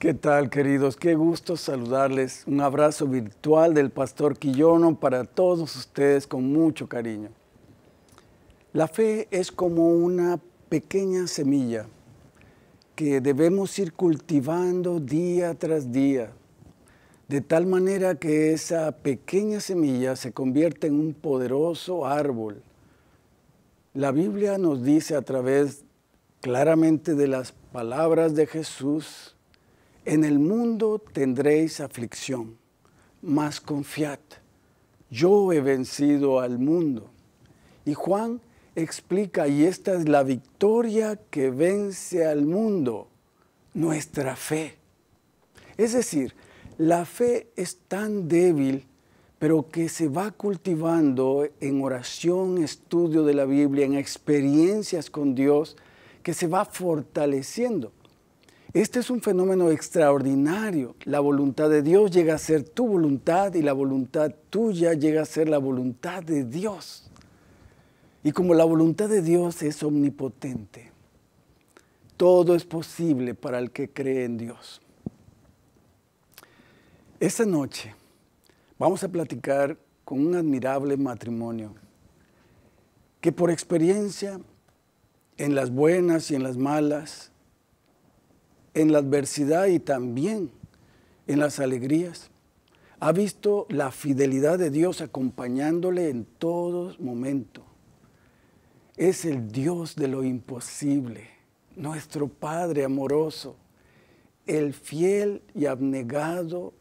¿Qué tal, queridos? Qué gusto saludarles. Un abrazo virtual del pastor Quillono para todos ustedes con mucho cariño. La fe es como una pequeña semilla que debemos ir cultivando día tras día, de tal manera que esa pequeña semilla se convierte en un poderoso árbol. La Biblia nos dice a través claramente de las palabras de Jesús, en el mundo tendréis aflicción, mas confiad, yo he vencido al mundo. Y Juan explica, y esta es la victoria que vence al mundo, nuestra fe. Es decir, la fe es tan débil, pero que se va cultivando en oración, estudio de la Biblia, en experiencias con Dios, que se va fortaleciendo. Este es un fenómeno extraordinario. La voluntad de Dios llega a ser tu voluntad y la voluntad tuya llega a ser la voluntad de Dios. Y como la voluntad de Dios es omnipotente, todo es posible para el que cree en Dios. Esta noche vamos a platicar con un admirable matrimonio que por experiencia, en las buenas y en las malas, en la adversidad y también en las alegrías. Ha visto la fidelidad de Dios acompañándole en todo momento. Es el Dios de lo imposible, nuestro Padre amoroso, el fiel y abnegado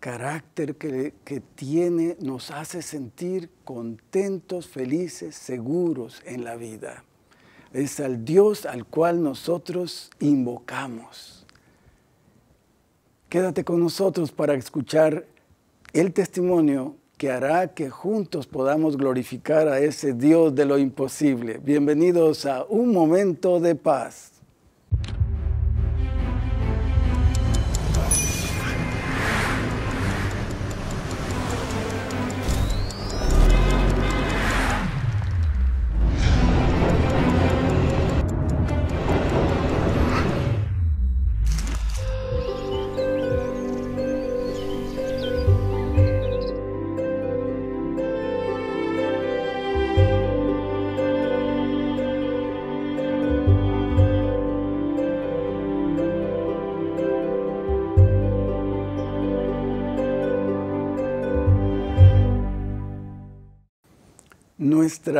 carácter que, que, tiene nos hace sentir contentos, felices, seguros en la vida es al Dios al cual nosotros invocamos. Quédate con nosotros para escuchar el testimonio que hará que juntos podamos glorificar a ese Dios de lo imposible. Bienvenidos a Un Momento de Paz.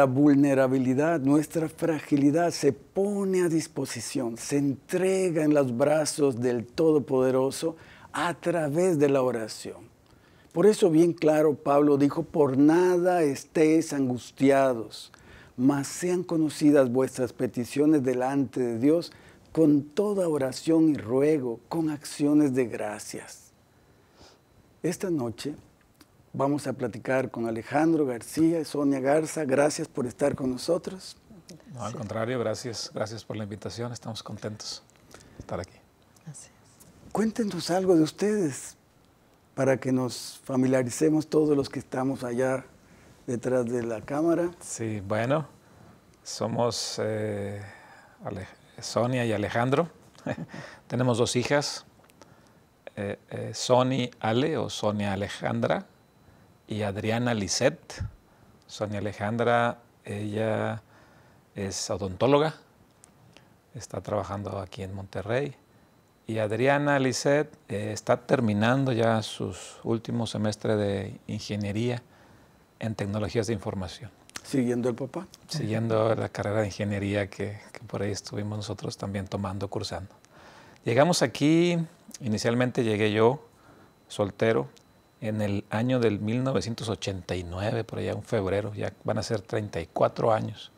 vulnerabilidad, nuestra fragilidad se pone a disposición, se entrega en los brazos del Todopoderoso a través de la oración. Por eso bien claro Pablo dijo, por nada estéis angustiados, mas sean conocidas vuestras peticiones delante de Dios con toda oración y ruego, con acciones de gracias. Esta noche Vamos a platicar con Alejandro García y Sonia Garza. Gracias por estar con nosotros. No, al contrario, gracias, gracias por la invitación. Estamos contentos de estar aquí. Cuéntenos algo de ustedes para que nos familiaricemos todos los que estamos allá detrás de la cámara. Sí, bueno, somos eh, Sonia y Alejandro. Tenemos dos hijas, eh, eh, Sony Ale o Sonia Alejandra y Adriana Lisset. Sonia Alejandra, ella es odontóloga, está trabajando aquí en Monterrey. Y Adriana Lisset eh, está terminando ya sus últimos semestre de ingeniería en tecnologías de información. ¿Siguiendo el papá? Siguiendo la carrera de ingeniería que, que por ahí estuvimos nosotros también tomando, cursando. Llegamos aquí, inicialmente llegué yo, soltero, en el año del 1989, por allá en febrero, ya van a ser 34 años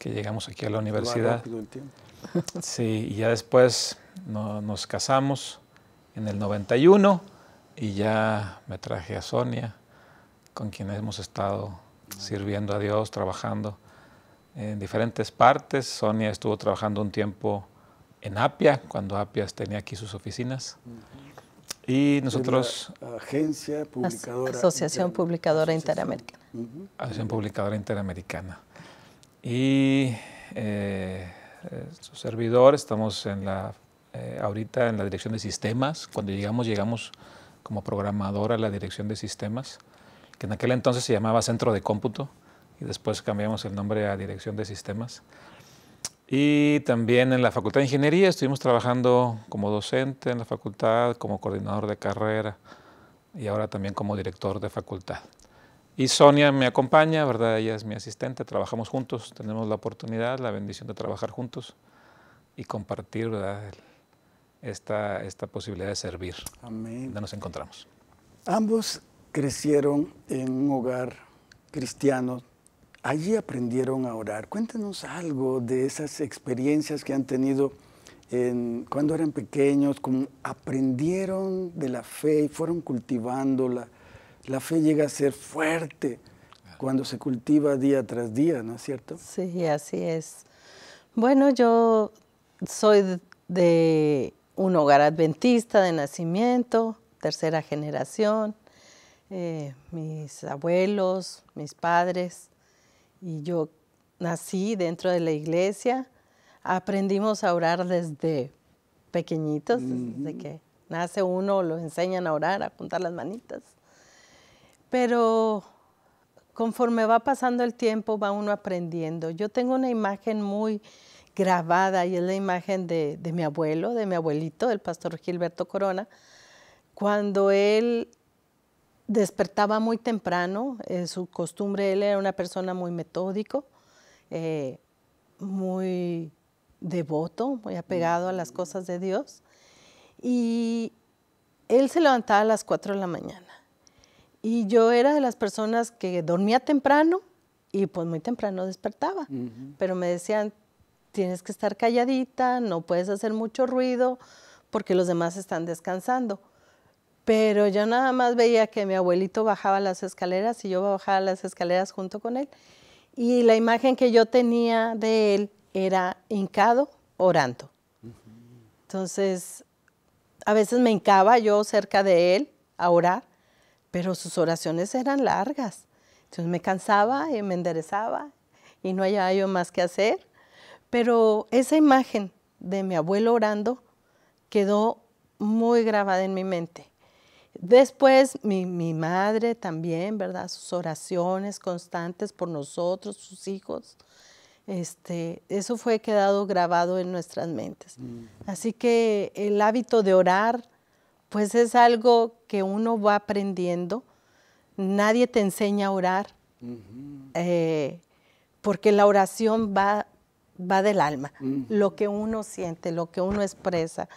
que llegamos aquí a la universidad. Sí, y ya después nos casamos en el 91 y ya me traje a Sonia, con quien hemos estado sirviendo a Dios, trabajando en diferentes partes. Sonia estuvo trabajando un tiempo en Apia, cuando Apia tenía aquí sus oficinas. Y nosotros... Agencia Asociación Publicadora Interamericana. Asociación Publicadora Interamericana. Y eh, eh, su servidor, estamos en la, eh, ahorita en la dirección de sistemas. Cuando llegamos, llegamos como programador a la dirección de sistemas, que en aquel entonces se llamaba Centro de Cómputo, y después cambiamos el nombre a Dirección de Sistemas. Y también en la Facultad de Ingeniería estuvimos trabajando como docente en la facultad, como coordinador de carrera y ahora también como director de facultad. Y Sonia me acompaña, ¿verdad? Ella es mi asistente, trabajamos juntos, tenemos la oportunidad, la bendición de trabajar juntos y compartir, ¿verdad? Esta, esta posibilidad de servir. Amén. nos encontramos. Ambos crecieron en un hogar cristiano allí aprendieron a orar. Cuéntenos algo de esas experiencias que han tenido cuando eran pequeños, cómo aprendieron de la fe y fueron cultivándola. La fe llega a ser fuerte cuando se cultiva día tras día, ¿no es cierto? Sí, así es. Bueno, yo soy de un hogar adventista de nacimiento, tercera generación, eh, mis abuelos, mis padres, y yo nací dentro de la iglesia. Aprendimos a orar desde pequeñitos, desde que nace uno, lo enseñan a orar, a juntar las manitas. Pero conforme va pasando el tiempo, va uno aprendiendo. Yo tengo una imagen muy grabada y es la imagen de, de mi abuelo, de mi abuelito, el pastor Gilberto Corona, cuando él despertaba muy temprano, en eh, su costumbre, él era una persona muy metódico, eh, muy devoto, muy apegado a las cosas de Dios. Y él se levantaba a las 4 de la mañana. Y yo era de las personas que dormía temprano y pues muy temprano despertaba. Pero me decían, tienes que estar calladita, no puedes hacer mucho ruido porque los demás están descansando. Pero yo nada más veía que mi abuelito bajaba las escaleras y yo bajaba las escaleras junto con él. Y la imagen que yo tenía de él era hincado orando. Entonces, a veces me hincaba yo cerca de él a orar, pero sus oraciones eran largas. Entonces me cansaba y me enderezaba y no había yo más que hacer. Pero esa imagen de mi abuelo orando quedó muy grabada en mi mente. Después mi, madre también, ¿verdad? Sus oraciones constantes por nosotros, sus hijos. Este, eso fue quedado grabado en nuestras mentes. Mm. Así que el hábito de orar, pues es algo que uno va aprendiendo. Nadie te enseña a orar, eh, porque la oración va, del alma, mm. lo que uno siente, lo que uno expresa,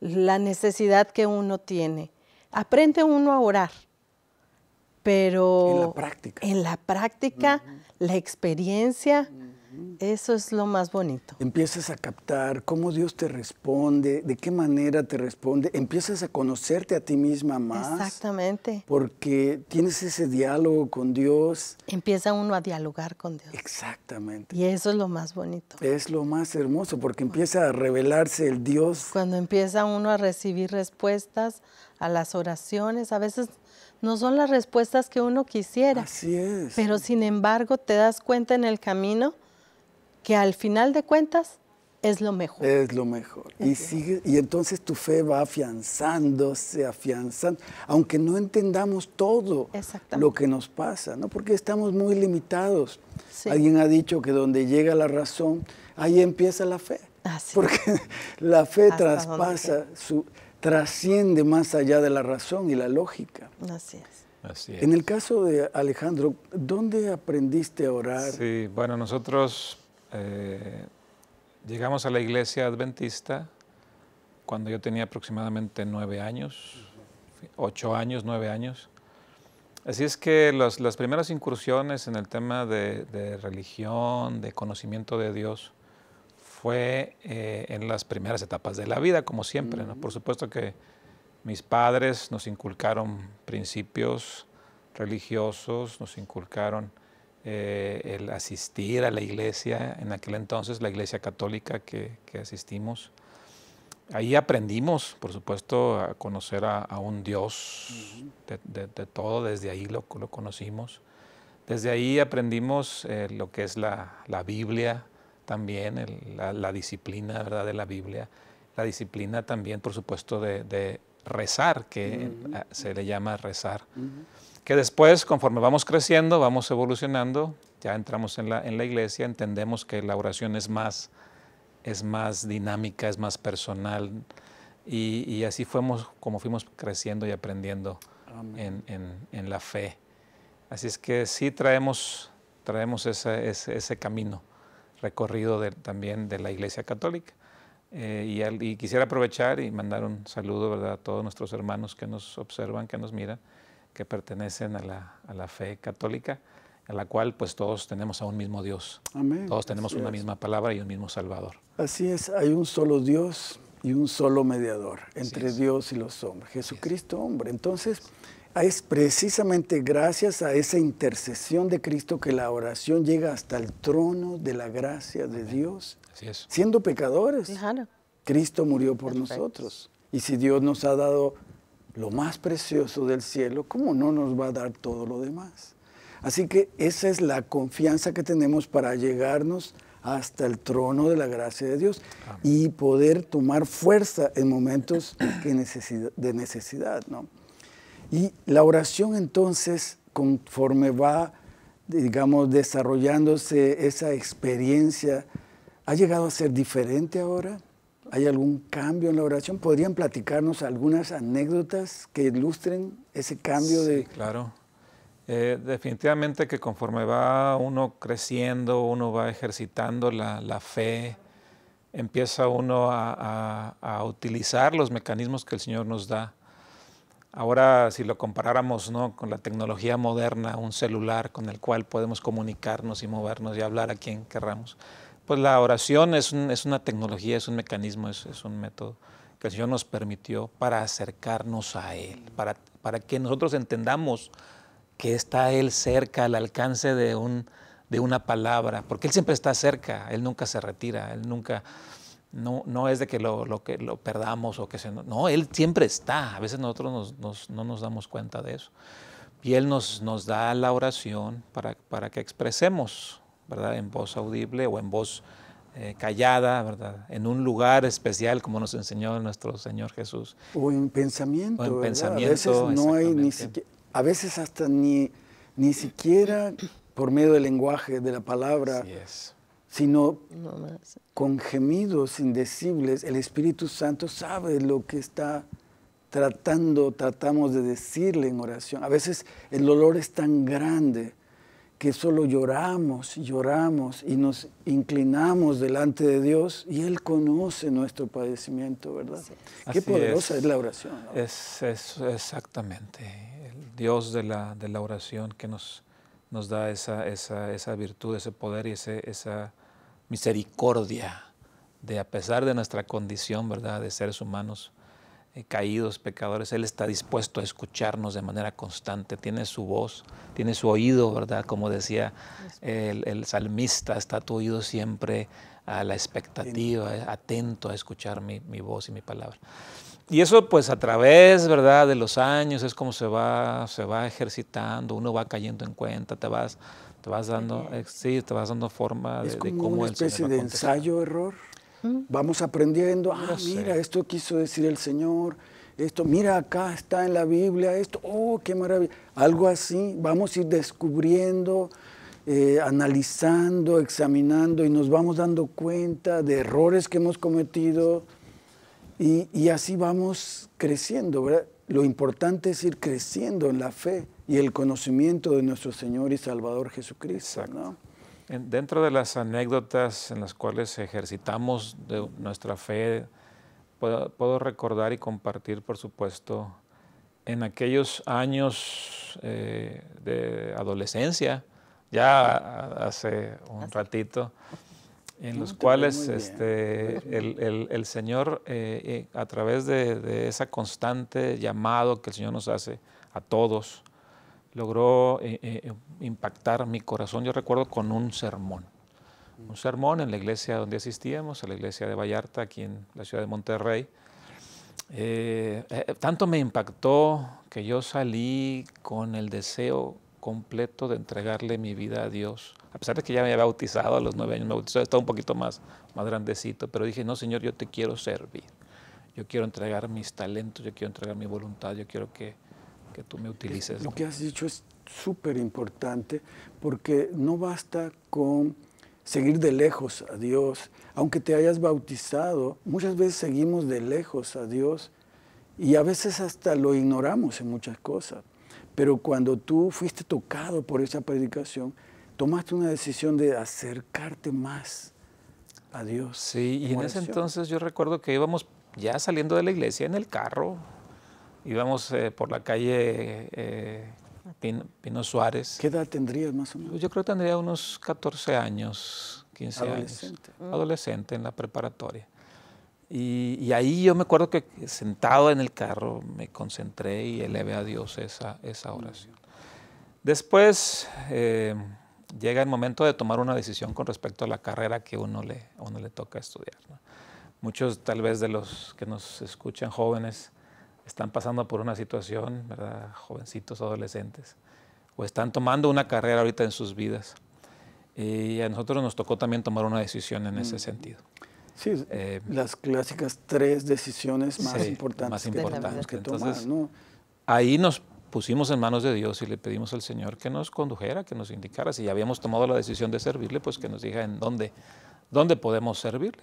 la necesidad que uno tiene aprende uno a orar, pero... En la práctica. En la práctica, la experiencia, eso es lo más bonito. Empiezas a captar cómo Dios te responde, de qué manera te responde, empiezas a conocerte a ti misma más. Exactamente. Porque tienes ese diálogo con Dios. Empieza uno a dialogar con Dios. Exactamente. Y eso es lo más bonito. Es lo más hermoso porque empieza a revelarse el Dios. Cuando empieza uno a recibir respuestas a las oraciones, a veces no son las respuestas que uno quisiera. Así es. Pero sin embargo te das cuenta en el camino que al final de cuentas es lo mejor. Es lo mejor. Y, sigue, y entonces tu fe va afianzándose, afianzando, aunque no entendamos todo lo que nos pasa, ¿no? Porque estamos muy limitados. Alguien ha dicho que donde llega la razón, ahí empieza la fe. Porque la fe traspasa, su, trasciende más allá de la razón y la lógica. Así es. En el caso de Alejandro, ¿dónde aprendiste a orar? Sí, bueno, nosotros eh, llegamos a la iglesia adventista cuando yo tenía aproximadamente nueve años, ocho años, nueve años. Así es que las primeras incursiones en el tema de, religión, de conocimiento de Dios, fue eh, en las primeras etapas de la vida, como siempre. Por supuesto que mis padres nos inculcaron principios religiosos, nos inculcaron eh, el asistir a la iglesia, en aquel entonces la iglesia católica que, asistimos. Ahí aprendimos, por supuesto, a conocer a, un Dios de, todo, desde ahí lo, conocimos. Desde ahí aprendimos eh, lo que es la, Biblia, también la, disciplina ¿verdad? de la Biblia, la disciplina también, por supuesto, de, rezar, que se le llama rezar que después, conforme vamos creciendo, vamos evolucionando, ya entramos en la, en la iglesia, entendemos que la oración es más, es más dinámica, es más personal, y, y así fuimos como fuimos creciendo y aprendiendo en, en, la fe. Así es que sí traemos, traemos ese, ese, camino recorrido también de la Iglesia Católica. Eh, y, y, quisiera aprovechar y mandar un saludo ¿verdad? a todos nuestros hermanos que nos observan, que nos miran que pertenecen a la, fe católica, a la cual pues todos tenemos a un mismo Dios. Amén. Todos tenemos una misma palabra y un mismo Salvador. Así es, hay un solo Dios y un solo mediador entre Dios y los hombres, Jesucristo hombre. Entonces, es precisamente gracias a esa intercesión de Cristo que la oración llega hasta el trono de la gracia de Dios. Así es. Siendo pecadores, Cristo murió por nosotros. Y si Dios nos ha dado lo más precioso del cielo, ¿cómo no nos va a dar todo lo demás? Así que esa es la confianza que tenemos para llegarnos hasta el trono de la gracia de Dios y poder tomar fuerza en momentos de necesidad. ¿no? Y la oración entonces, conforme va, digamos, desarrollándose esa experiencia, ¿ha llegado a ser diferente ahora? ¿Hay algún cambio en la oración? ¿Podrían platicarnos algunas anécdotas que ilustren ese cambio sí, de...? Claro. Eh, definitivamente que conforme va uno creciendo, uno va ejercitando la, la fe, empieza uno a, a, a, utilizar los mecanismos que el Señor nos da. Ahora, si lo comparáramos ¿no? con la tecnología moderna, un celular con el cual podemos comunicarnos y movernos y hablar a quien querramos pues la oración es, una tecnología, es un mecanismo, es, un método que el Señor nos permitió para acercarnos a Él, para, que nosotros entendamos que está Él cerca al alcance de, un, de una palabra, porque Él siempre está cerca, Él nunca se retira, Él nunca, no, es de que lo, que lo perdamos o que se... No, Él siempre está, a veces nosotros no nos damos cuenta de eso. Y Él nos, nos da la oración para, para que expresemos ¿verdad? En voz audible o en voz eh, callada, ¿verdad? En un lugar especial, como nos enseñó nuestro Señor Jesús. O en pensamiento. A veces no hay ni a veces hasta ni, ni siquiera por medio del lenguaje, de la palabra. sino con gemidos indecibles, el Espíritu Santo sabe lo que está tratando, tratamos de decirle en oración. A veces el dolor es tan grande que solo lloramos, lloramos y nos inclinamos delante de Dios y Él conoce nuestro padecimiento, ¿verdad? Qué poderosa es, la oración. Es, exactamente el Dios de la, de la oración que nos, nos da esa, esa, virtud, ese poder y esa misericordia de a pesar de nuestra condición, ¿verdad?, de seres humanos, eh, caídos, pecadores, Él está dispuesto a escucharnos de manera constante, tiene su voz, tiene su oído, ¿verdad? Como decía el, salmista, está tu oído siempre a la expectativa, atento, a escuchar mi, voz y mi palabra. Y eso pues a través, ¿verdad? De los años es como se va, se va ejercitando, uno va cayendo en cuenta, te vas, te vas dando, eh, sí, te vas dando forma de, es como una especie de ensayo error. Mm. Vamos aprendiendo, ah, mira, esto quiso decir el Señor, esto, mira, acá está en la Biblia, esto, oh, qué maravilla. Algo así, vamos a ir descubriendo, eh, analizando, examinando y nos vamos dando cuenta de errores que hemos cometido y, así vamos creciendo, ¿verdad? Lo importante es ir creciendo en la fe y el conocimiento de nuestro Señor y Salvador Jesucristo, dentro de las anécdotas en las cuales ejercitamos nuestra fe, puedo, recordar y compartir, por supuesto, en aquellos años eh, de adolescencia, ya hace un ratito, en los cuales este, pues el, Señor, eh, eh, a través de, de esa constante llamado que el Señor nos hace a todos, logró eh, eh, eh, impactar mi corazón, yo recuerdo, con un sermón. Un sermón en la iglesia donde asistíamos, en la iglesia de Vallarta, aquí en la ciudad de Monterrey. tanto me impactó que yo salí con el deseo completo de entregarle mi vida a Dios. A pesar de que ya me había bautizado a los nueve años, me bautizó, estaba un poquito más, más grandecito, pero dije, no, Señor, yo te quiero servir. Yo quiero entregar mis talentos, yo quiero entregar mi voluntad, yo quiero que que tú me utilices. Lo que has dicho es súper importante porque no basta con seguir de lejos a Dios. Aunque te hayas bautizado, muchas veces seguimos de lejos a Dios y a veces hasta lo ignoramos en muchas cosas. Pero cuando tú fuiste tocado por esa predicación, tomaste una decisión de acercarte más a Dios. Sí, y en ese entonces yo recuerdo que íbamos ya saliendo de la iglesia en el carro, íbamos eh, por la calle eh, Pino, Suárez. ¿Qué edad tendrías más o menos? Yo creo que tendría unos 14 años, 15 adolescente. años. Mm. Adolescente en la preparatoria. Y, ahí yo me acuerdo que sentado en el carro me concentré y elevé a Dios esa, esa oración. Después eh, llega el momento de tomar una decisión con respecto a la carrera que uno le, uno le toca estudiar. Muchos tal vez de los que nos escuchan jóvenes están pasando por una situación, ¿verdad? jovencitos, adolescentes, o están tomando una carrera ahorita en sus vidas. Y a nosotros nos tocó también tomar una decisión en ese mm. sentido. Sí, eh, las clásicas tres decisiones más importantes, más importantes que, Entonces, Ahí nos pusimos en manos de Dios y le pedimos al Señor que nos condujera, que nos indicara. Si ya habíamos tomado la decisión de servirle, pues que nos diga en dónde, dónde podemos servirle.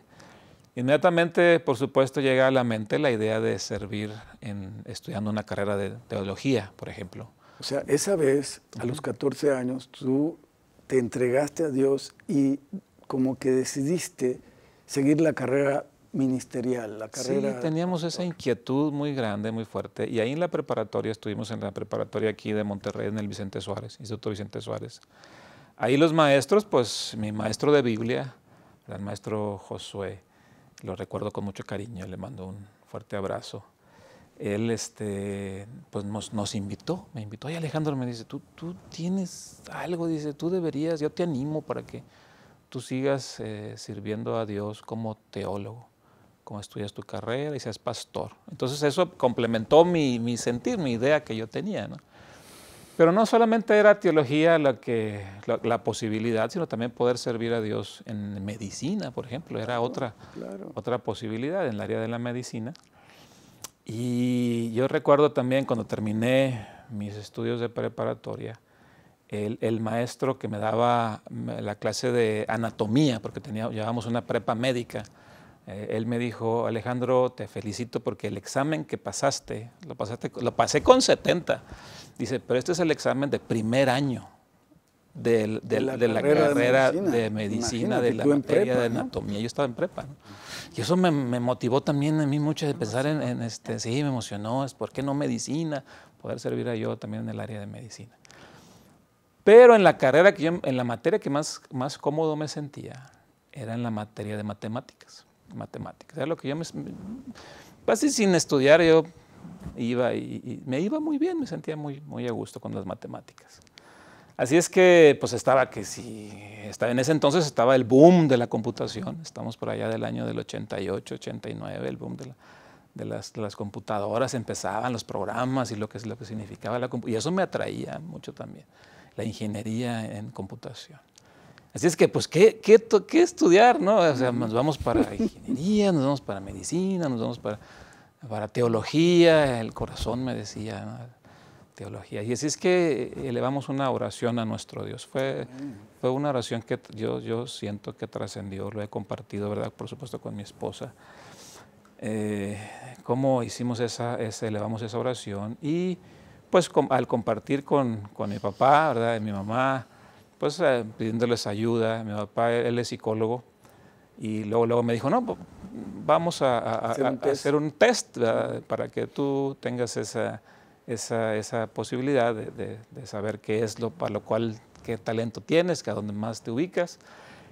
Inmediatamente, por supuesto, llega a la mente la idea de servir en, estudiando una carrera de teología, por ejemplo. O sea, esa vez, a los 14 años, tú te entregaste a Dios y como que decidiste seguir la carrera ministerial, la carrera... Sí, teníamos esa inquietud muy grande, muy fuerte, y ahí en la preparatoria, estuvimos en la preparatoria aquí de Monterrey, en el Vicente Suárez, Instituto Vicente Suárez. Ahí los maestros, pues mi maestro de Biblia, el maestro Josué, lo recuerdo con mucho cariño, le mando un fuerte abrazo. Él este, pues nos, invitó, me invitó. Y Alejandro me dice, tú, tú tienes algo, dice, tú deberías, yo te animo para que tú sigas eh, sirviendo a Dios como teólogo, como estudias tu carrera y seas pastor. Entonces eso complementó mi, mi sentir, mi idea que yo tenía. ¿no? Pero no solamente era teología la, que, la, posibilidad, sino también poder servir a Dios en medicina, por ejemplo, era ah, otra, otra posibilidad en el área de la medicina. Y yo recuerdo también cuando terminé mis estudios de preparatoria, el, maestro que me daba la clase de anatomía, porque tenía, llevábamos una prepa médica, eh, él me dijo, Alejandro, te felicito porque el examen que pasaste, lo, pasaste, lo pasé con 70. Dice, pero este es el examen de primer año de, la, carrera, de medicina, de, la materia de anatomía. Yo estaba en prepa. Y eso me, motivó también a mí mucho de pensar en, este, sí, me emocionó, es por qué no medicina, poder servir a yo también en el área de medicina. Pero en la carrera, que en la materia que más, más cómodo me sentía, era en la materia de matemáticas matemáticas. Era lo que yo sin estudiar yo iba y, me iba muy bien, me sentía muy, muy a gusto con las matemáticas. Así es que pues estaba que si, estaba, en ese entonces estaba el boom de la computación, estamos por allá del año del 88, 89, el boom de, las, computadoras, empezaban los programas y lo que, lo que significaba la computación, y eso me atraía mucho también, la ingeniería en computación. Así es que, pues, ¿qué, estudiar? ¿no? O sea, nos vamos para ingeniería, nos vamos para medicina, nos vamos para, para teología. El corazón me decía, teología. Y así es que elevamos una oración a nuestro Dios. Fue, fue una oración que yo, yo siento que trascendió, lo he compartido, ¿verdad? Por supuesto, con mi esposa. Eh, cómo hicimos esa, elevamos esa oración y pues al compartir con, con mi papá, ¿verdad? Y mi mamá, pues pidiéndoles ayuda. Mi papá, él es psicólogo, y luego, luego me dijo, no, pues, vamos a, hacer, un test para que tú tengas esa, esa, posibilidad de, saber qué es lo para lo cual, qué talento tienes, que a dónde más te ubicas.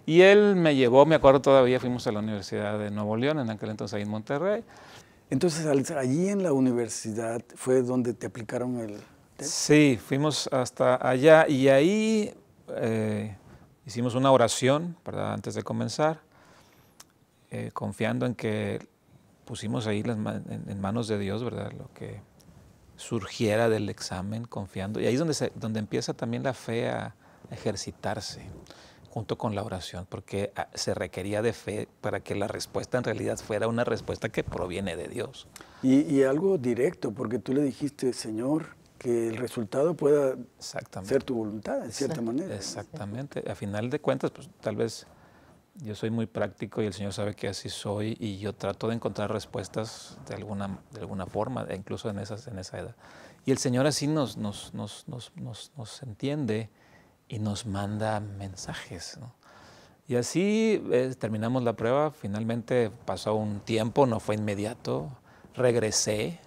Y él me llevó, me acuerdo todavía, fuimos a la Universidad de Nuevo León, en aquel entonces ahí en Monterrey. Entonces, allí en la universidad fue donde te aplicaron el test. Sí, fuimos hasta allá y ahí eh, hicimos una oración antes de comenzar, eh, confiando en que pusimos ahí las en manos de Dios, ¿verdad? Lo que surgiera del examen, confiando. Y ahí es donde, donde empieza también la fe a ejercitarse, junto con la oración, porque ah, se requería de fe para que la respuesta en realidad fuera una respuesta que proviene de Dios. y algo directo, porque tú le dijiste, Señor, que el resultado pueda ser tu voluntad, en cierta manera. Exactamente. A final de cuentas, pues tal vez yo soy muy práctico y el Señor sabe que así soy y yo trato de encontrar respuestas de alguna, de alguna forma, e incluso en, esas, en esa edad. Y el Señor así nos, nos, nos, nos, nos entiende y nos manda mensajes. Y así eh, terminamos la prueba. Finalmente pasó un tiempo, no fue inmediato. Regresé,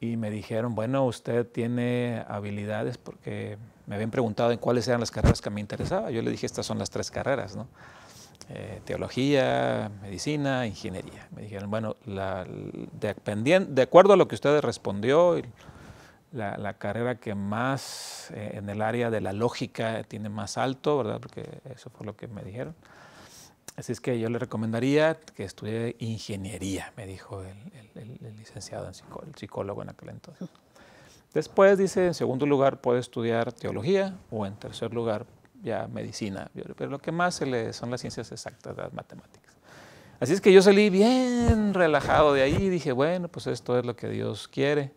y me dijeron, bueno, usted tiene habilidades porque me habían preguntado en cuáles eran las carreras que me interesaba. Yo le dije, estas son las tres carreras, ¿no? Eh, teología, medicina, ingeniería. Me dijeron, bueno, la, de, de, acuerdo a lo que usted respondió, la, la carrera que más eh, en el área de la lógica tiene más alto, ¿verdad? Porque eso fue lo que me dijeron. Así es que yo le recomendaría que estudie ingeniería, me dijo el, licenciado en psicólogo en aquel entonces. Después dice, en segundo lugar puede estudiar teología o en tercer lugar ya medicina, pero lo que más se le son las ciencias exactas, las matemáticas. Así es que yo salí bien relajado de ahí y dije, bueno, pues esto es lo que Dios quiere.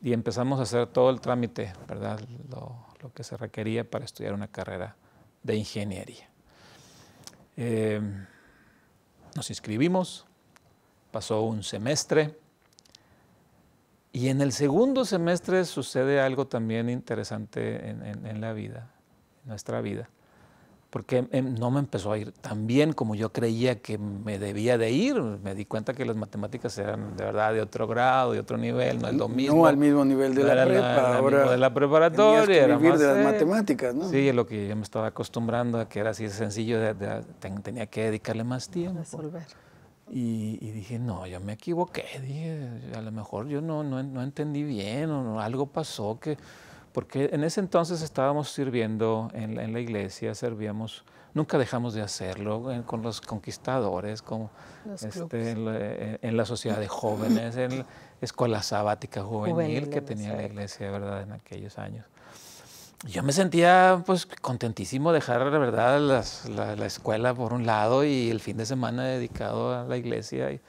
Y empezamos a hacer todo el trámite, ¿verdad? lo que se requería para estudiar una carrera de ingeniería. Eh, nos inscribimos, pasó un semestre y en el segundo semestre sucede algo también interesante en la vida, en nuestra vida porque em, em, no me empezó a ir tan bien como yo creía que me debía de ir. Me di cuenta que las matemáticas eran de verdad de otro grado, de otro nivel, no es lo mismo. No al mismo nivel de la prepa, de la preparatoria. era más, de las matemáticas, ¿no? Sí, es lo que yo me estaba acostumbrando a que era así de sencillo, tenía que dedicarle más tiempo. Resolver. Y, dije, no, yo me equivoqué, dije, a lo mejor yo no, no entendí bien o algo pasó que porque en ese entonces estábamos sirviendo en, la iglesia, servíamos, nunca dejamos de hacerlo eh, con los conquistadores, con, este, eh, en, la, sociedad de jóvenes, en la escuela sabática juvenil, que tenía la iglesia, ¿verdad?, en aquellos años yo me sentía pues contentísimo dejar la verdad la, la, escuela por un lado y el fin de semana dedicado a la iglesia y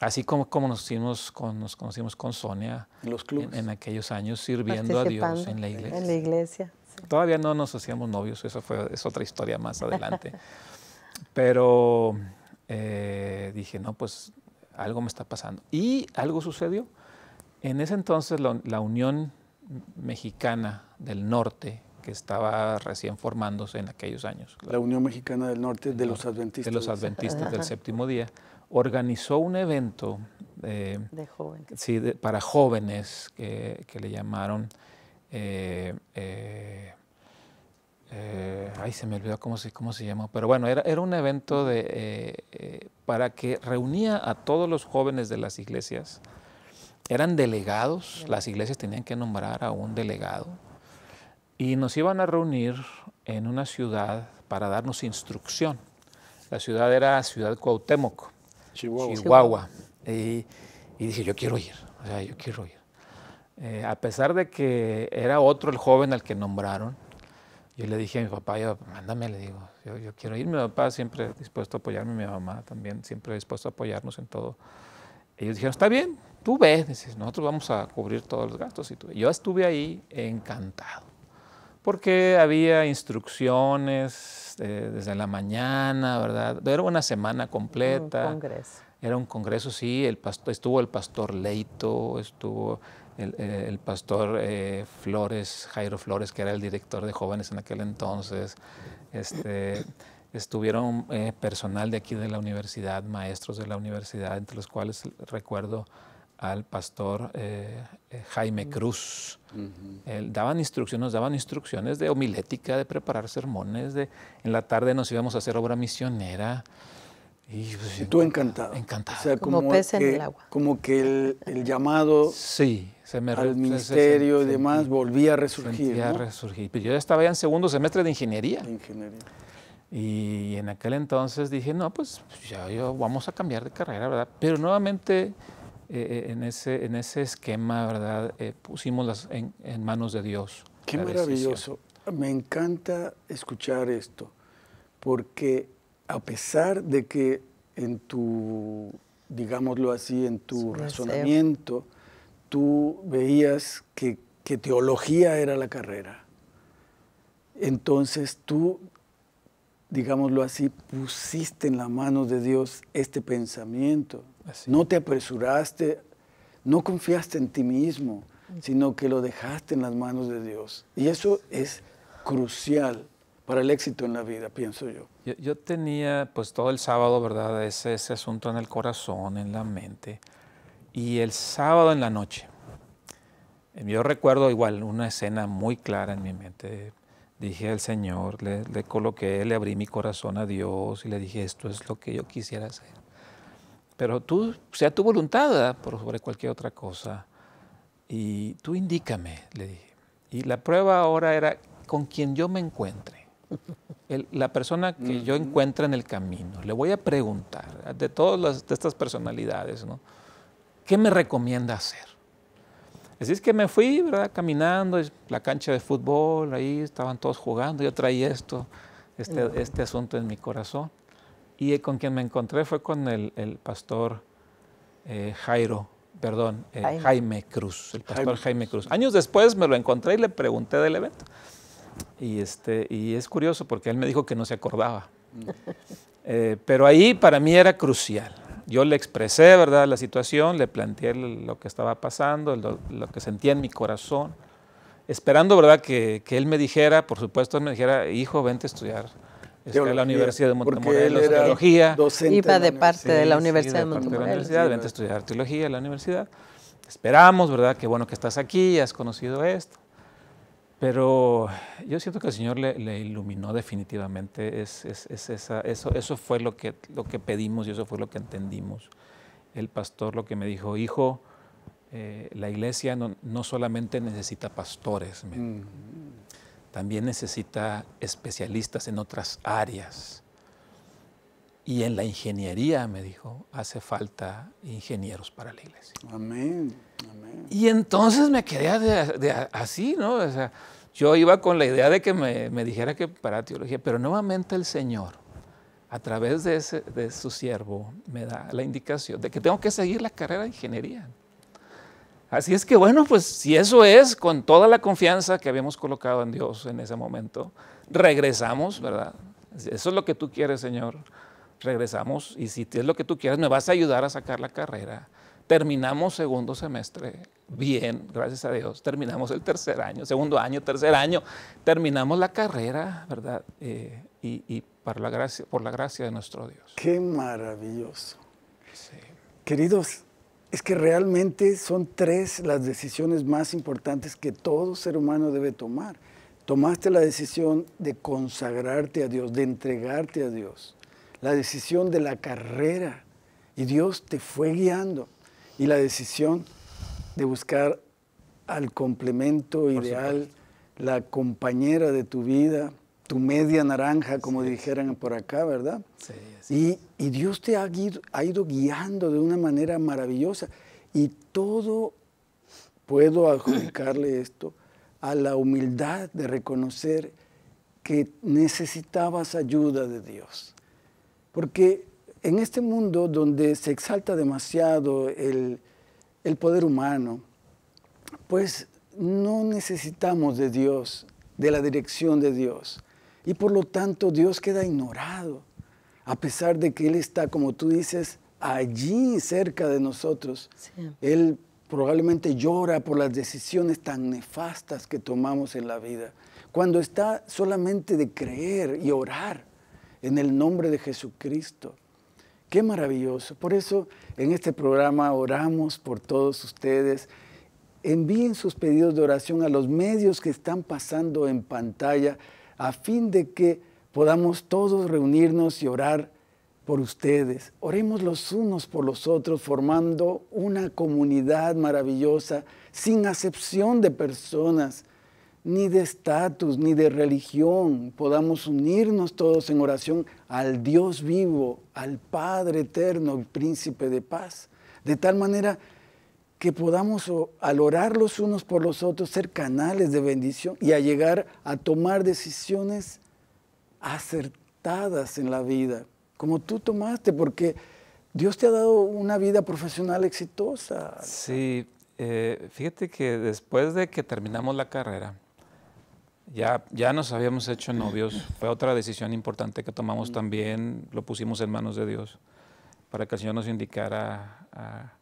Así como, nos, conocimos con, Sonia en, aquellos años sirviendo a Dios en la iglesia. Todavía no nos hacíamos novios, eso fue, es otra historia más adelante. Pero eh, dije, no, pues algo me está pasando. Y algo sucedió. En ese entonces la, Unión Mexicana del Norte, que estaba recién formándose en aquellos años. La Unión Mexicana del Norte de los Adventistas. De los Adventistas del Séptimo Día organizó un evento eh, para jóvenes que, le llamaron. Eh, eh, ay, se me olvidó cómo se, cómo se llamó, pero bueno, era, un evento de, para que reunía a todos los jóvenes de las iglesias. Eran delegados, las iglesias tenían que nombrar a un delegado y nos iban a reunir en una ciudad para darnos instrucción. La ciudad era Ciudad Cuauhtémoc. Chihuahua. Y, dije, yo quiero ir, o sea, yo quiero ir. Eh, a pesar de que era otro el joven al que nombraron, yo le dije a mi papá, yo, mándame, le digo, yo, quiero ir. Mi papá siempre dispuesto a apoyarme, mi mamá también siempre dispuesto a apoyarnos en todo. Ellos dijeron, está bien, tú ves, nosotros vamos a cubrir todos los gastos. Y tú. Yo estuve ahí encantado porque había instrucciones eh, desde la mañana, ¿verdad? Era una semana completa. Un congreso. Era un congreso, sí, estuvo el pastor Leito, estuvo el, eh, pastor eh, Flores, Jairo Flores, que era el director de jóvenes en aquel entonces. Este, estuvieron personal de aquí de la universidad, maestros de la universidad, entre los cuales recuerdo al pastor eh, eh, Jaime Cruz. daban instrucciones, nos daban instrucciones de homilética, de preparar sermones, de en la tarde nos íbamos a hacer obra misionera. Y, pues, tú encantado. Encantado. como, pez en que, el agua. Como que el, llamado sí, se me, al ministerio y demás volvía a resurgir. ¿no? a resurgir. Pues yo ya estaba ya en segundo semestre de ingeniería. ingeniería. Y en aquel entonces dije, no, pues ya yo, vamos a cambiar de carrera, ¿verdad? Pero nuevamente eh, eh, en, ese, en ese esquema, ¿verdad? Eh, pusimos las en, manos de Dios. Qué maravilloso. Me encanta escuchar esto, porque a pesar de que en tu, digámoslo así, en tu razonamiento, tú veías que, que teología era la carrera. Entonces tú, digámoslo así, pusiste en la manos de Dios este pensamiento, no te apresuraste, no confiaste en ti mismo, mm. sino que lo dejaste en las manos de Dios. Y eso es crucial para el éxito en la vida, pienso yo. Yo, tenía pues todo el sábado, ¿verdad? Ese, asunto en el corazón, en la mente. Y el sábado en la noche, em, yo recuerdo igual una escena muy clara en mi mente. Dije al Señor, le, coloqué, le abrí mi corazón a Dios y le dije, esto es lo que yo quisiera hacer. Pero tú, sea tu voluntad por sobre cualquier otra cosa. Y tú indícame, le dije. Y la prueba ahora era con quien yo me encuentre. la persona que yo encuentre en el camino. Le voy a preguntar de todas de estas personalidades, ¿Qué me recomienda hacer? Así es que me fui, ¿verdad? Caminando, la cancha de fútbol, ahí estaban todos jugando, yo traía esto, este, este asunto en mi corazón. Y con quien me encontré fue con el, el pastor eh, Jairo, perdón, eh, Jaime. Cruz, el pastor Jaime. Cruz. Años después me lo encontré y le pregunté del evento. Y, este, y es curioso porque él me dijo que no se acordaba. Eh, pero ahí para mí era crucial. Yo le expresé, ¿verdad?, la situación, le planteé lo que estaba pasando, lo, que sentía en mi corazón, esperando, ¿verdad?, que, que él me dijera, por supuesto, él me dijera, hijo, vente a estudiar es este, la Universidad de Montemorelos, de teología. Iba de, parte de la Universidad de Montemorelos. Vente a estudiar teología en la universidad. Esperamos, ¿verdad? Qué bueno que estás aquí, has conocido esto. Pero yo siento que el Señor le, iluminó definitivamente. Es, eso, eso fue lo que, lo que pedimos y eso fue lo que entendimos. El pastor lo que me dijo, hijo, eh, la iglesia no, no, solamente necesita pastores también necesita especialistas en otras áreas. Y en la ingeniería, me dijo, hace falta ingenieros para la iglesia. Amén. Amén. Y entonces me quedé así, ¿no? O sea, yo iba con la idea de que me, dijera que para teología, pero nuevamente el Señor, a través de, de su siervo, me da la indicación de que tengo que seguir la carrera de ingeniería. Así es que bueno, pues si eso es, con toda la confianza que habíamos colocado en Dios en ese momento, regresamos, ¿verdad? Eso es lo que tú quieres, Señor. Regresamos y si es lo que tú quieres, me vas a ayudar a sacar la carrera. Terminamos segundo semestre, bien, gracias a Dios. Terminamos el tercer año, segundo año, tercer año. Terminamos la carrera, ¿verdad? Eh, y, por, la gracia, por la gracia de nuestro Dios. Qué maravilloso. Queridos, es que realmente son tres las decisiones más importantes que todo ser humano debe tomar. Tomaste la decisión de consagrarte a Dios, de entregarte a Dios, la decisión de la carrera y Dios te fue guiando y la decisión de buscar al complemento ideal, la compañera de tu vida, tu media naranja, como dijeran por acá, ¿verdad? Sí, sí. Y, y, Dios te ha ido, guiando de una manera maravillosa. Y todo puedo adjudicarle esto a la humildad de reconocer que necesitabas ayuda de Dios. Porque en este mundo donde se exalta demasiado el, el poder humano, pues no necesitamos de Dios, de la dirección de Dios. Y por lo tanto Dios queda ignorado, a pesar de que Él está, como tú dices, allí cerca de nosotros. Él probablemente llora por las decisiones tan nefastas que tomamos en la vida. Cuando está solamente de creer y orar en el nombre de Jesucristo. Qué maravilloso. Por eso en este programa oramos por todos ustedes. Envíen sus pedidos de oración a los medios que están pasando en pantalla a fin de que podamos todos reunirnos y orar por ustedes. Oremos los unos por los otros, formando una comunidad maravillosa, sin acepción de personas, ni de estatus, ni de religión. Podamos unirnos todos en oración al Dios vivo, al Padre eterno y príncipe de paz. De tal manera que podamos al orar los unos por los otros ser canales de bendición y a llegar a tomar decisiones acertadas en la vida, como tú tomaste, porque Dios te ha dado una vida profesional exitosa. Sí, eh, fíjate que después de que terminamos la carrera, ya, ya nos habíamos hecho novios, fue otra decisión importante que tomamos también, lo pusimos en manos de Dios, para que el Señor nos indicara a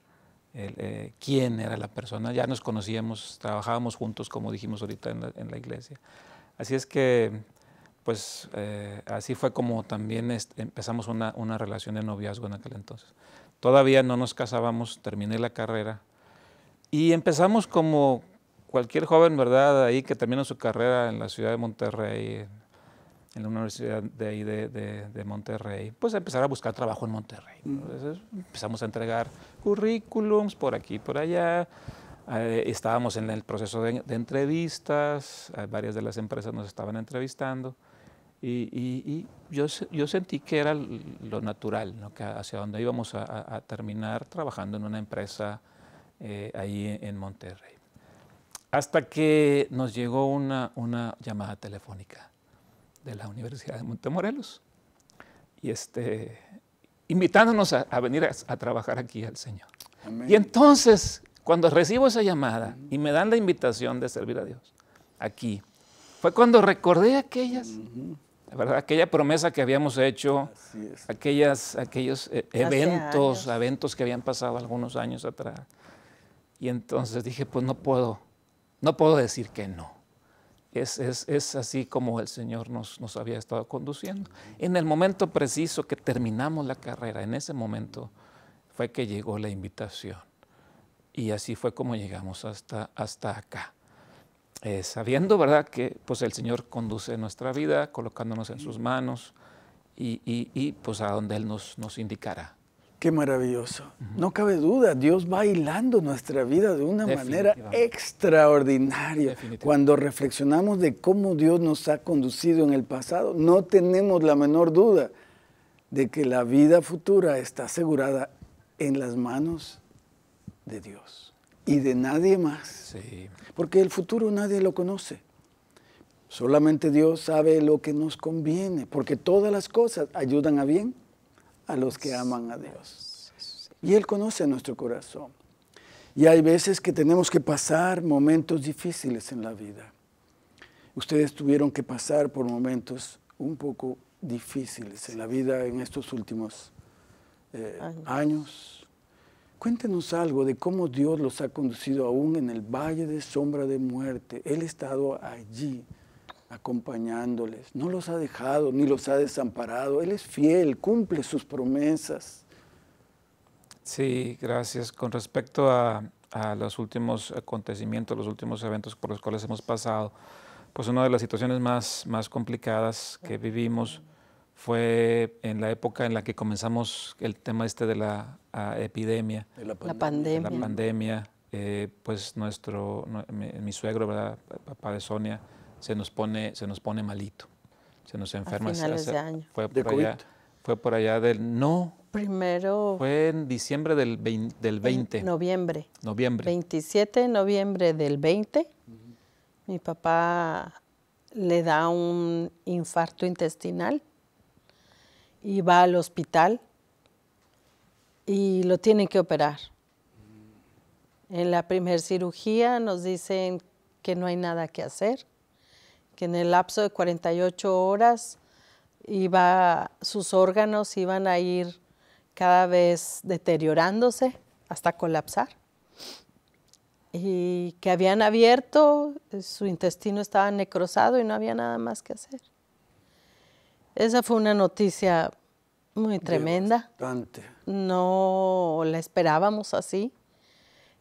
eh, quién era la persona. Ya nos conocíamos, trabajábamos juntos, como dijimos ahorita en la, iglesia. Así es que, pues, eh, así fue como también empezamos una, una, relación de noviazgo en aquel entonces. Todavía no nos casábamos, terminé la carrera y empezamos como cualquier joven, ¿verdad? Ahí que termina su carrera en la ciudad de Monterrey, en la universidad de ahí de, de, Monterrey, pues empezar a buscar trabajo en Monterrey. empezamos a entregar currículums por aquí y por allá. Eh, estábamos en el proceso de, entrevistas, eh, varias de las empresas nos estaban entrevistando y, y, yo, yo, sentí que era lo natural, que hacia dónde íbamos a, terminar trabajando en una empresa eh, ahí en Monterrey. Hasta que nos llegó una, una llamada telefónica de la Universidad de Montemorelos. Y este, invitándonos a, venir a, trabajar aquí al Señor. Y entonces, cuando recibo esa llamada y me dan la invitación de servir a Dios aquí, fue cuando recordé aquellas, verdad, aquella promesa que habíamos hecho, aquellas, aquellos eh, eventos, eventos que habían pasado algunos años atrás. Y entonces dije, pues no puedo, no puedo decir que no es, así como el Señor nos, había estado conduciendo. En el momento preciso que terminamos la carrera, en ese momento fue que llegó la invitación. Y así fue como llegamos hasta, hasta acá. Eh, sabiendo, ¿verdad?, que pues el Señor conduce nuestra vida, colocándonos en sus manos y, y pues a donde Él nos, nos indicará. Qué maravilloso. No cabe duda, Dios va hilando nuestra vida de una manera extraordinaria. Cuando reflexionamos de cómo Dios nos ha conducido en el pasado, no tenemos la menor duda de que la vida futura está asegurada en las manos de Dios y de nadie más. Porque el futuro nadie lo conoce. Solamente Dios sabe lo que nos conviene, porque todas las cosas ayudan a bien a los que aman a Dios. Y Él conoce nuestro corazón. Y hay veces que tenemos que pasar momentos difíciles en la vida. Ustedes tuvieron que pasar por momentos un poco difíciles en la vida en estos últimos eh, años. años. Cuéntenos algo de cómo Dios los ha conducido aún en el valle de sombra de muerte. Él ha estado allí acompañándoles. No los ha dejado ni los ha desamparado. Él es fiel, cumple sus promesas. Sí, gracias. Con respecto a, los últimos acontecimientos, los últimos eventos por los cuales hemos pasado, pues una de las situaciones más, más complicadas que vivimos fue en la época en la que comenzamos el tema este de la epidemia. De la pandemia. La pandemia. Eh, pues nuestro, mi, suegro, ¿verdad? papá de Sonia, se nos pone, se nos pone malito, se nos enferma. A finales de año. Fue por, ¿De allá, fue por allá del, no. Primero. Fue en diciembre del 20. Del 20 noviembre. Noviembre. 27 de noviembre del 20. Mi papá le da un infarto intestinal y va al hospital y lo tienen que operar. En la primera cirugía nos dicen que no hay nada que hacer, que en el lapso de 48 horas iba, sus órganos iban a ir cada vez deteriorándose hasta colapsar. Y que habían abierto, eh, su intestino estaba necrosado y no había nada más que hacer. Esa fue una noticia muy tremenda. No la esperábamos así.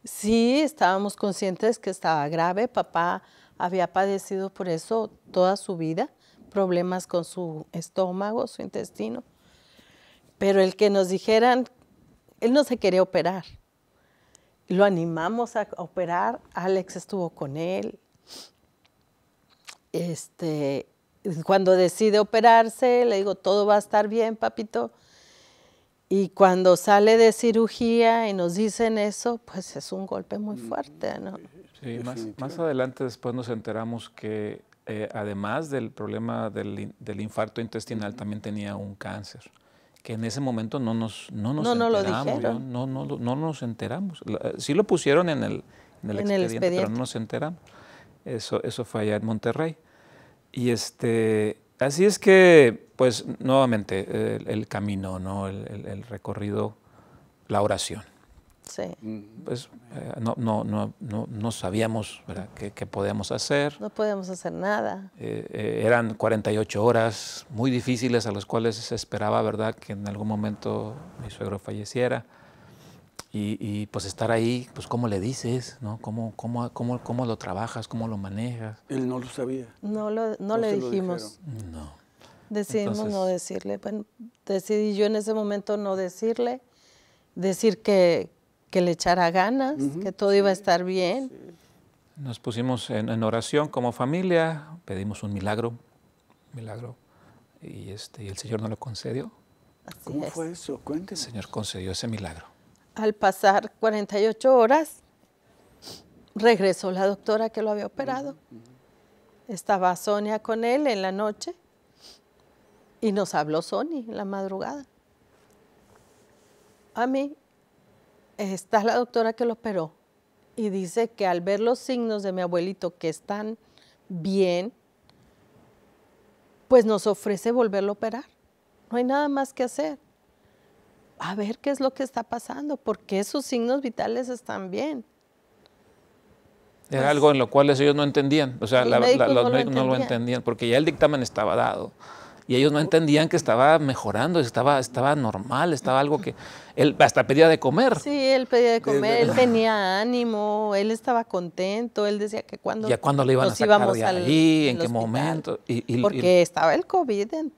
Sí, estábamos conscientes que estaba grave. Papá había padecido por eso toda su vida, problemas con su estómago, su intestino. Pero el que nos dijeran, él no se quería operar. Lo animamos a operar, Alex estuvo con él. Este, cuando decide operarse, le digo, todo va a estar bien, papito. Y cuando sale de cirugía y nos dicen eso, pues es un golpe muy mm, fuerte, ¿no? más, adelante después nos enteramos que eh, además del problema del, infarto intestinal también tenía un cáncer que en ese momento no nos, no nos enteramos. No, lo no, no, nos enteramos. Eh, sí lo pusieron en el, en expediente, pero no nos enteramos. Eso, eso fue allá en Monterrey. Y este, así es que, pues, nuevamente, eh, el, camino, ¿no? el recorrido, la oración. Sí. Mm, pues eh, no, no, no, no, sabíamos qué, qué, podíamos hacer. No podíamos hacer nada. Eh, eh, eran 48 horas muy difíciles a las cuales se esperaba, ¿verdad?, que en algún momento mi suegro falleciera. Y, y, pues estar ahí, pues cómo le dices, ¿no? ¿Cómo, cómo, cómo, cómo lo trabajas, cómo lo manejas? Él no lo sabía. No, lo, no, le dijimos. no. Decidimos no decirle. Bueno, decidí yo en ese momento no decirle, decir que, que le echara ganas, que todo iba a estar bien. Nos pusimos en, oración como familia, pedimos un milagro, milagro, y, este, el Señor no lo concedió. ¿Cómo fue eso? Cuénteme. El Señor concedió ese milagro. Al pasar 48 horas, regresó la doctora que lo había operado. Estaba Sonia con él en la noche y nos habló Sony en la madrugada. A mí, está la doctora que lo operó y dice que al ver los signos de mi abuelito que están bien, pues nos ofrece volverlo a operar. No hay nada más que hacer. A ver qué es lo que está pasando, porque sus signos vitales están bien. Era pues algo en lo cual ellos no entendían, o sea, los no lo entendían, porque ya el dictamen estaba dado y ellos no entendían que estaba mejorando, estaba, estaba normal, estaba algo que él hasta pedía de comer. Sí, él pedía de comer, él tenía ánimo, él estaba contento, él decía que cuando ya cuando le iban a sacar íbamos en qué momento. Y, porque estaba el COVID en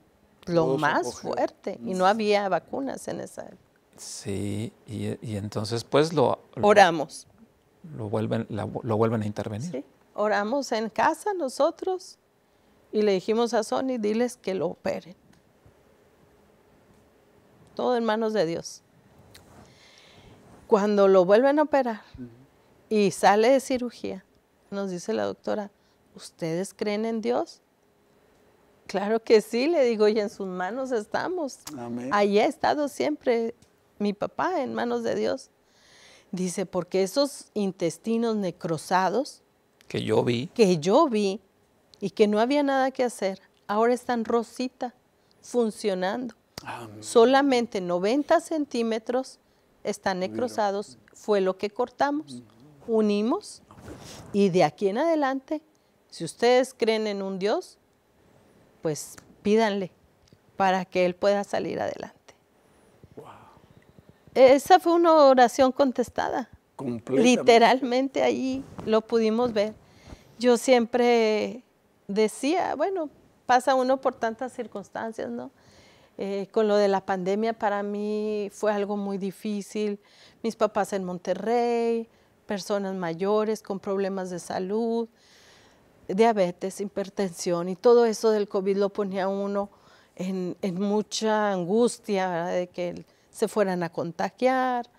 lo más fuerte y no había vacunas en esa época. Sí, y, entonces pues lo, Oramos. Lo vuelven, lo vuelven a intervenir. Sí, oramos en casa nosotros y le dijimos a Sony, diles que lo operen. Todo en manos de Dios. Cuando lo vuelven a operar y sale de cirugía, nos dice la doctora, ¿ustedes creen en Dios? Claro que sí, le digo, y en sus manos estamos. Ahí ha estado siempre mi papá en manos de Dios. Dice, porque esos intestinos necrosados que yo vi, que yo vi, y que no había nada que hacer, ahora están Rosita funcionando. Solamente 90 centímetros están necrosados, fue lo que cortamos, unimos y de aquí en adelante, si ustedes creen en un Dios, pues pídanle para que Él pueda salir adelante. Esa fue una oración contestada. Literalmente ahí lo pudimos ver. Yo siempre decía, bueno, pasa uno por tantas circunstancias, ¿no? Eh, con lo de la pandemia para mí fue algo muy difícil. Mis papás en Monterrey, personas mayores con problemas de salud, diabetes, hipertensión y todo eso del COVID lo ponía uno en, en mucha angustia de que se fueran a contagiar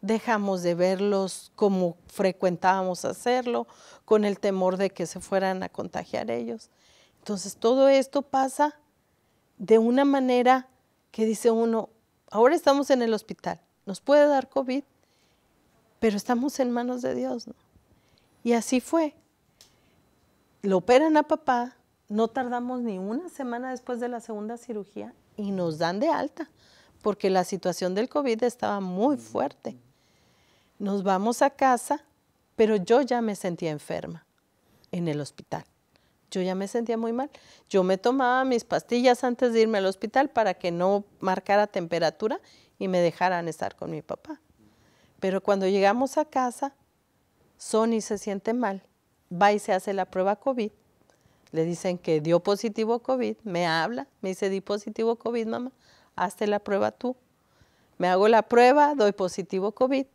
dejamos de verlos como frecuentábamos hacerlo, con el temor de que se fueran a contagiar ellos. Entonces todo esto pasa de una manera que dice uno, ahora estamos en el hospital, nos puede dar COVID, pero estamos en manos de Dios. ¿no? Y así fue. Lo operan a papá, no tardamos ni una semana después de la segunda cirugía y nos dan de alta, porque la situación del COVID estaba muy fuerte. Nos vamos a casa, pero yo ya me sentía enferma en el hospital. Yo ya me sentía muy mal. Yo me tomaba mis pastillas antes de irme al hospital para que no marcara temperatura y me dejaran estar con mi papá. Pero cuando llegamos a casa, Sony se siente mal, va y se hace la prueba COVID. Le dicen que dio positivo COVID, me habla, me dice, di positivo COVID, mamá, hazte la prueba tú. Me hago la prueba, doy positivo COVID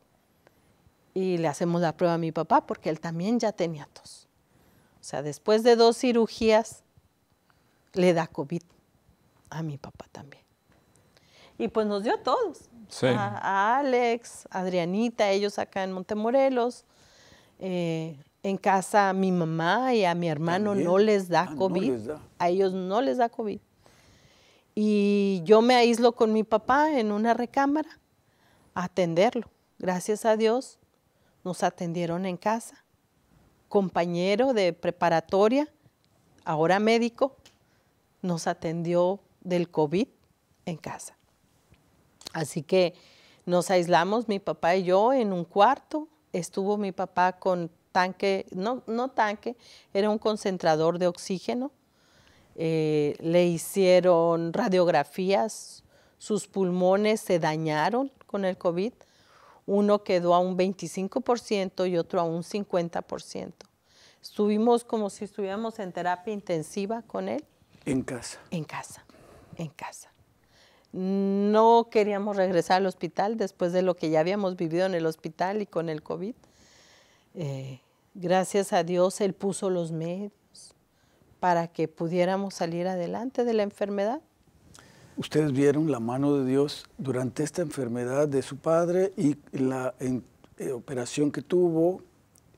y le hacemos la prueba a mi papá porque él también ya tenía tos. O sea, después de dos cirugías le da COVID a mi papá también. Y pues nos dio a todos. A, a, Alex, Adrianita, ellos acá en Montemorelos. Eh, en casa a mi mamá y a mi hermano no les da ah, COVID. A ellos no les da COVID. Y yo me aíslo con mi papá en una recámara a atenderlo. Gracias a Dios, nos atendieron en casa. Compañero de preparatoria, ahora médico, nos atendió del COVID en casa. Así que nos aislamos mi papá y yo en un cuarto. Estuvo mi papá con tanque, no, no tanque, era un concentrador de oxígeno. Eh, le hicieron radiografías, sus pulmones se dañaron con el COVID uno quedó a un 25% y otro a un 50%. Estuvimos como si estuviéramos en terapia intensiva con él. En casa. En casa, en casa. No queríamos regresar al hospital después de lo que ya habíamos vivido en el hospital y con el COVID. Eh, gracias a Dios, Él puso los medios para que pudiéramos salir adelante de la enfermedad. Ustedes vieron la mano de Dios durante esta enfermedad de su padre y la eh, operación que tuvo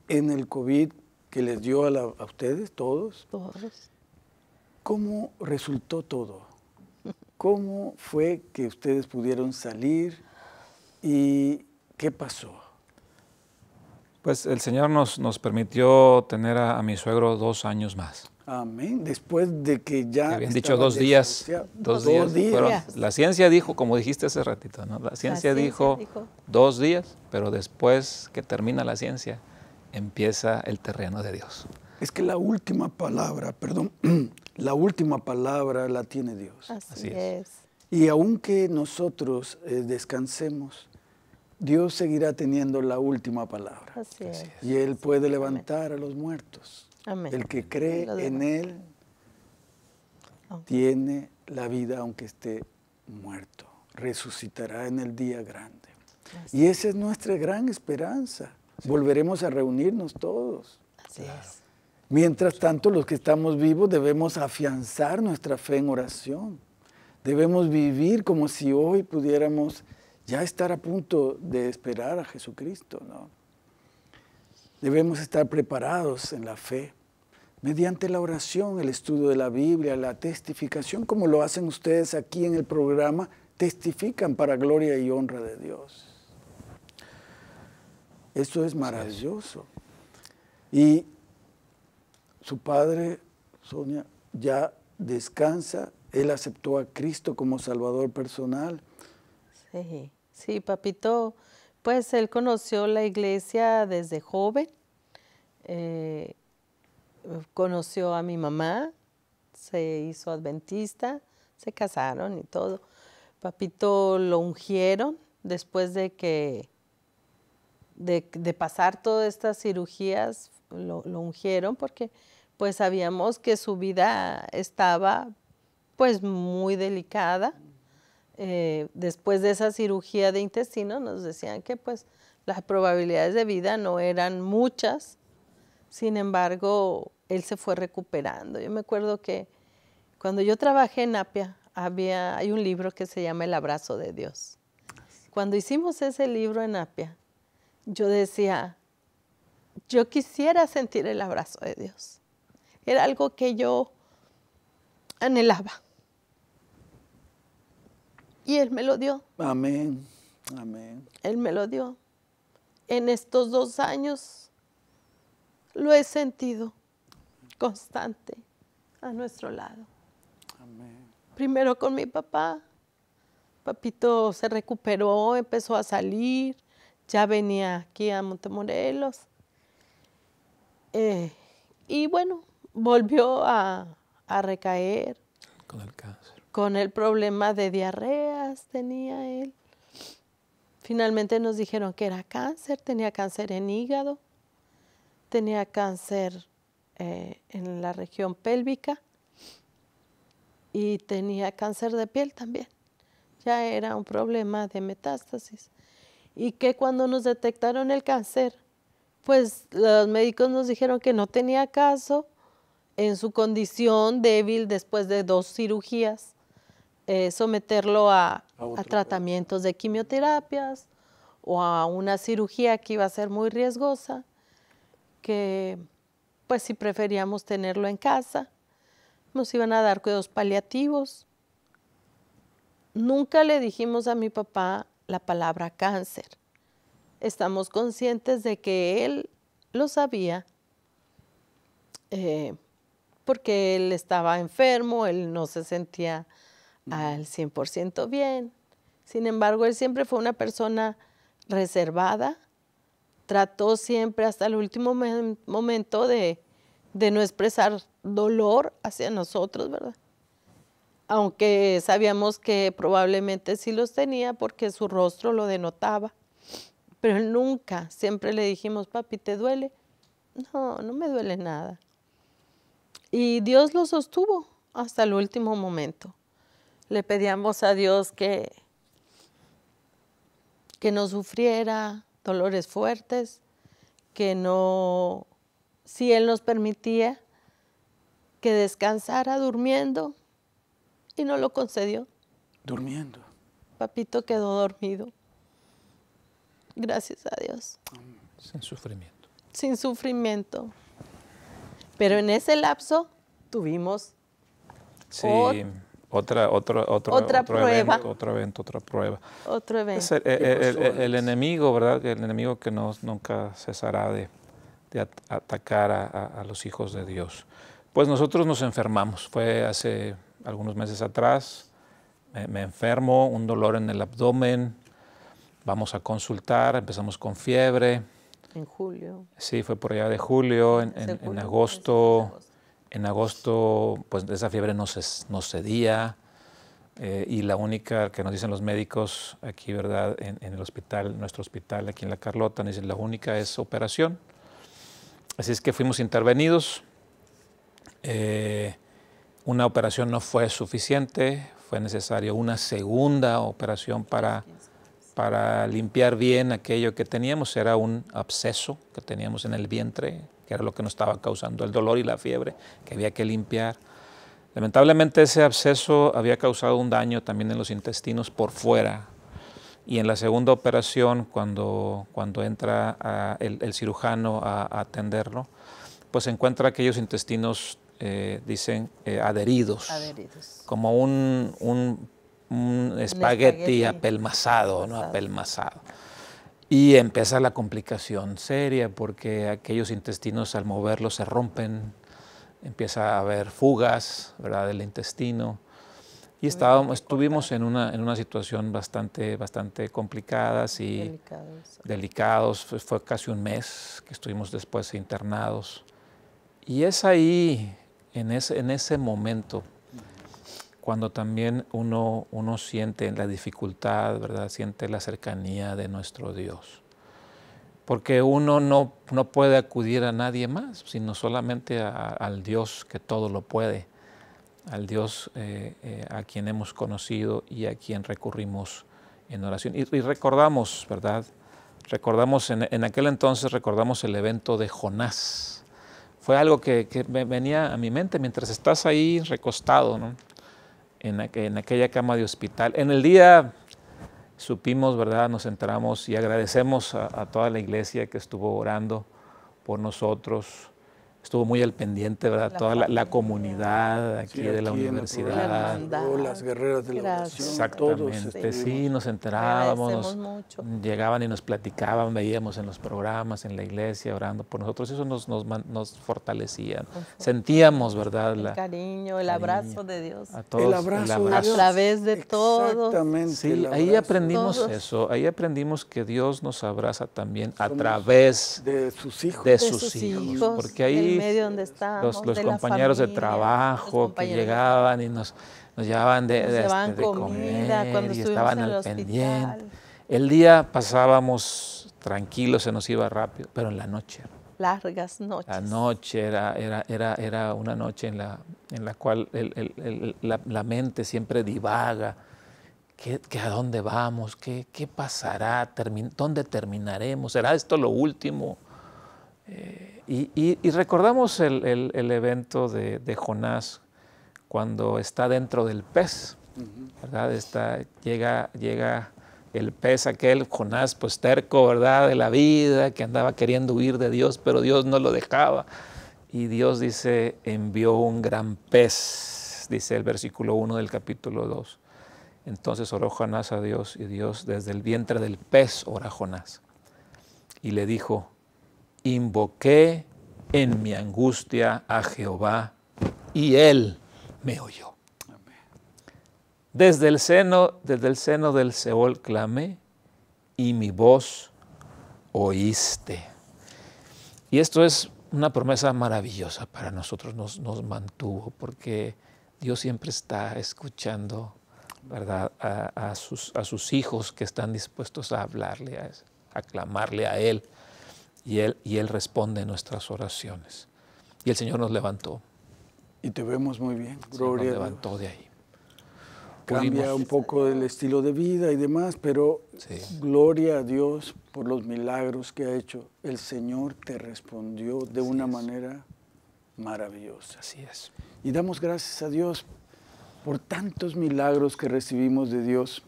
en el COVID que les dio a, ustedes, todos. Todos. ¿Cómo resultó todo? ¿Cómo fue que ustedes pudieron salir y qué pasó? Pues el Señor nos, nos permitió tener a mi suegro dos años más. Amén. Después de que ya... Habían dicho dos días, dos, días. la ciencia dijo, como dijiste hace ratito, ¿no? la, ciencia, dijo, dos días, pero después que termina la ciencia, empieza el terreno de Dios. Es que la última palabra, perdón, la última palabra la tiene Dios. Así, es. Y aunque nosotros eh, descansemos, Dios seguirá teniendo la última palabra. Así es. Y Él puede levantar a los muertos. El que cree en Él tiene la vida aunque esté muerto. Resucitará en el día grande. Y esa es nuestra gran esperanza. Volveremos a reunirnos todos. Mientras tanto, los que estamos vivos debemos afianzar nuestra fe en oración. Debemos vivir como si hoy pudiéramos ya estar a punto de esperar a Jesucristo, ¿no? Debemos estar preparados en la fe, mediante la oración, el estudio de la Biblia, la testificación, como lo hacen ustedes aquí en el programa, testifican para gloria y honra de Dios. Esto es maravilloso. Y su padre, Sonia, ya descansa. Él aceptó a Cristo como Salvador personal. Sí, sí, papito pues él conoció la iglesia desde joven, eh, conoció a mi mamá, se hizo adventista, se casaron y todo. Papito lo ungieron después de que, de, pasar todas estas cirugías, lo, lo, ungieron porque pues sabíamos que su vida estaba pues muy delicada eh, después de esa cirugía de intestino nos decían que pues las probabilidades de vida no eran muchas, sin embargo, él se fue recuperando. Yo me acuerdo que cuando yo trabajé en Apia, había, hay un libro que se llama El abrazo de Dios. Cuando hicimos ese libro en Apia, yo decía, yo quisiera sentir el abrazo de Dios. Era algo que yo anhelaba. Y Él me lo dio. Amén, amén. Él me lo dio. En estos dos años lo he sentido constante a nuestro lado. Amén. Primero con mi papá. Papito se recuperó, empezó a salir, ya venía aquí a Montemorelos. Eh, y bueno, volvió a, recaer. Con el caso con el problema de diarreas tenía él. Finalmente nos dijeron que era cáncer, tenía cáncer en hígado, tenía cáncer eh, en la región pélvica y tenía cáncer de piel también. Ya era un problema de metástasis. Y que cuando nos detectaron el cáncer, pues los médicos nos dijeron que no tenía caso en su condición débil después de dos cirugías eh, someterlo a, tratamientos de quimioterapias o a una cirugía que iba a ser muy riesgosa, que pues si preferíamos tenerlo en casa, nos iban a dar cuidados paliativos. Nunca le dijimos a mi papá la palabra cáncer. Estamos conscientes de que él lo sabía eh, porque él estaba enfermo, él no se sentía al 100% bien. Sin embargo, él siempre fue una persona reservada, trató siempre hasta el último momento de, no expresar dolor hacia nosotros, ¿verdad? Aunque sabíamos que probablemente sí los tenía porque su rostro lo denotaba, pero nunca, siempre le dijimos, papi, ¿te duele? No, no me duele nada. Y Dios lo sostuvo hasta el último momento le pedíamos a Dios que, que no sufriera dolores fuertes, que no, si Él nos permitía, que descansara durmiendo y no lo concedió. Durmiendo. Papito quedó dormido. Gracias a Dios. Sin sufrimiento. Sin sufrimiento. Pero en ese lapso tuvimos sí. Otra, otra, otra, prueba. otro evento, otra prueba. Otro evento. el, enemigo, ¿verdad? El enemigo que no, nunca cesará de, atacar a, los hijos de Dios. Pues nosotros nos enfermamos. Fue hace algunos meses atrás. Me, enfermo, un dolor en el abdomen. Vamos a consultar. Empezamos con fiebre. En julio. Sí, fue por allá de julio, en, en, en agosto en agosto, pues esa fiebre no, se, no cedía eh, y la única que nos dicen los médicos aquí, ¿verdad? En, el hospital, nuestro hospital aquí en La Carlota, nos dicen la única es operación. Así es que fuimos intervenidos. Eh, una operación no fue suficiente, fue necesaria una segunda operación para, para limpiar bien aquello que teníamos. Era un absceso que teníamos en el vientre, que era lo que nos estaba causando el dolor y la fiebre, que había que limpiar. Lamentablemente ese absceso había causado un daño también en los intestinos por fuera. Y en la segunda operación, cuando, cuando entra el, cirujano a, atenderlo, pues encuentra aquellos intestinos, eh, dicen, eh, adheridos, como un, espagueti, apelmazado. ¿no? apelmazado. Y empieza la complicación seria porque aquellos intestinos al moverlos se rompen, empieza a haber fugas ¿verdad? del intestino. Y estábamos, estuvimos en una, en una situación bastante, bastante complicada, y delicados. Fue, casi un mes que estuvimos después internados. Y es ahí, en ese, en ese momento, cuando también uno, uno siente la dificultad, ¿verdad? Siente la cercanía de nuestro Dios. Porque uno no, no puede acudir a nadie más, sino solamente al Dios que todo lo puede, al Dios eh, eh, a quien hemos conocido y a quien recurrimos en oración. Y, recordamos, ¿verdad? Recordamos, en, aquel entonces recordamos el evento de Jonás. Fue algo que, venía a mi mente mientras estás ahí recostado, ¿no? en, aquella cama de hospital. En el día supimos, ¿verdad? Nos entramos y agradecemos a, toda la iglesia que estuvo orando por nosotros, estuvo muy al pendiente, ¿verdad? Toda la, comunidad aquí de la universidad. La las guerreras de la universidad Exactamente, sí, nos enterábamos, nos llegaban y nos platicaban, veíamos en los programas, en la iglesia, orando por nosotros, eso nos, nos, nos fortalecía. Sentíamos, ¿verdad? El cariño, el abrazo de Dios. A todos, el abrazo, a través de todo. Exactamente. Sí, ahí aprendimos eso, ahí aprendimos que Dios nos abraza también a través de sus hijos. De sus, hijos. Porque ahí donde los, compañeros de trabajo que llegaban y nos, nos llevaban de, este, comer y estaban al pendiente. El día pasábamos tranquilos, se nos iba rápido, pero en la noche. Largas noches. La noche era, era, era, era una noche en la, en la cual la, mente siempre divaga. ¿Qué, a dónde vamos? ¿Qué, qué pasará? ¿Dónde terminaremos? ¿Será esto lo último? Eh, y, recordamos el, evento de, Jonás cuando está dentro del pez, ¿verdad? llega, el pez aquel, Jonás, pues terco, ¿verdad? De la vida, que andaba queriendo huir de Dios, pero Dios no lo dejaba. Y Dios dice, envió un gran pez, dice el versículo 1 del capítulo 2. Entonces oró Jonás a Dios y Dios desde el vientre del pez ora Jonás. Y le dijo, invoqué en mi angustia a Jehová y él me oyó. Desde el seno, desde el seno del Seol clamé y mi voz oíste. Y esto es una promesa maravillosa para nosotros, nos, nos mantuvo, porque Dios siempre está escuchando ¿verdad? A, sus, a sus hijos que están dispuestos a hablarle, a clamarle a Él y Él, responde nuestras oraciones. Y el Señor nos levantó. Y te vemos muy bien. Gloria. nos levantó de ahí. Cambia un poco el estilo de vida y demás, pero gloria a Dios por los milagros que ha hecho. El Señor te respondió de una manera maravillosa. Así es. Y damos gracias a Dios por tantos milagros que recibimos de Dios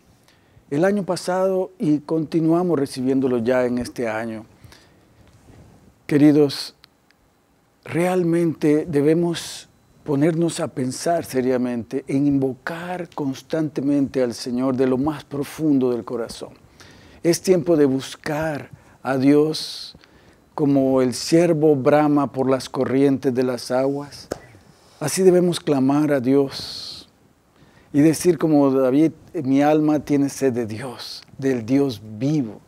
el año pasado y continuamos recibiéndolo ya en este año. Queridos, realmente debemos ponernos a pensar seriamente en invocar constantemente al Señor de lo más profundo del corazón. Es tiempo de buscar a Dios como el siervo brama por las corrientes de las aguas. Así debemos clamar a Dios y decir como David, mi alma tiene sed de Dios, del Dios vivo.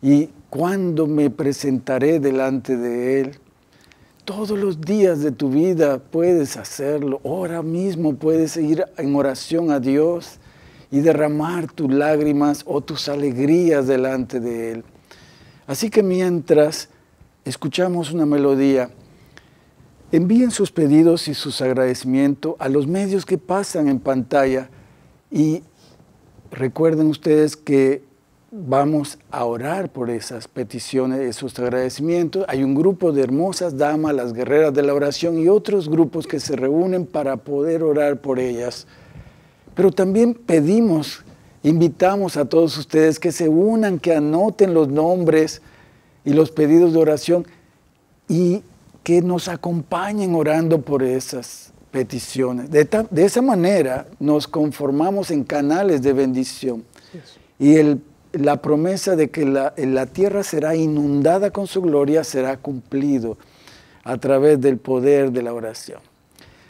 Y ¿Cuándo me presentaré delante de Él? Todos los días de tu vida puedes hacerlo. Ahora mismo puedes ir en oración a Dios y derramar tus lágrimas o tus alegrías delante de Él. Así que mientras escuchamos una melodía, envíen sus pedidos y sus agradecimientos a los medios que pasan en pantalla y recuerden ustedes que vamos a orar por esas peticiones, esos agradecimientos. Hay un grupo de hermosas damas, las guerreras de la oración y otros grupos que se reúnen para poder orar por ellas. Pero también pedimos, invitamos a todos ustedes que se unan, que anoten los nombres y los pedidos de oración y que nos acompañen orando por esas peticiones. De, de esa manera nos conformamos en canales de bendición. Y el la promesa de que la, tierra será inundada con su gloria será cumplido a través del poder de la oración.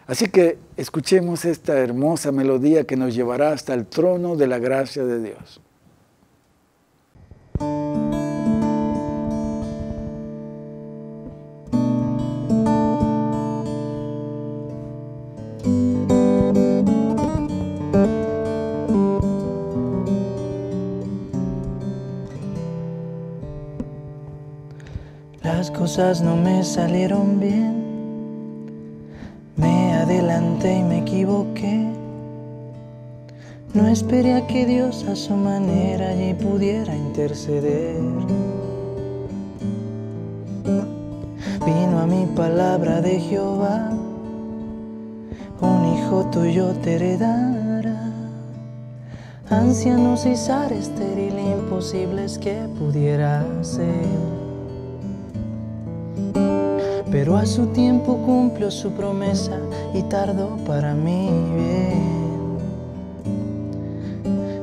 Así que escuchemos esta hermosa melodía que nos llevará hasta el trono de la gracia de Dios. Las cosas no me salieron bien. Me adelanté y me equivoqué. No esperé a que Dios a su manera Allí pudiera interceder. Vino a mi palabra de Jehová, un hijo tuyo te heredará. Ancianos y estéril imposibles que pudiera ser pero a su tiempo cumplió su promesa y tardó para mí bien.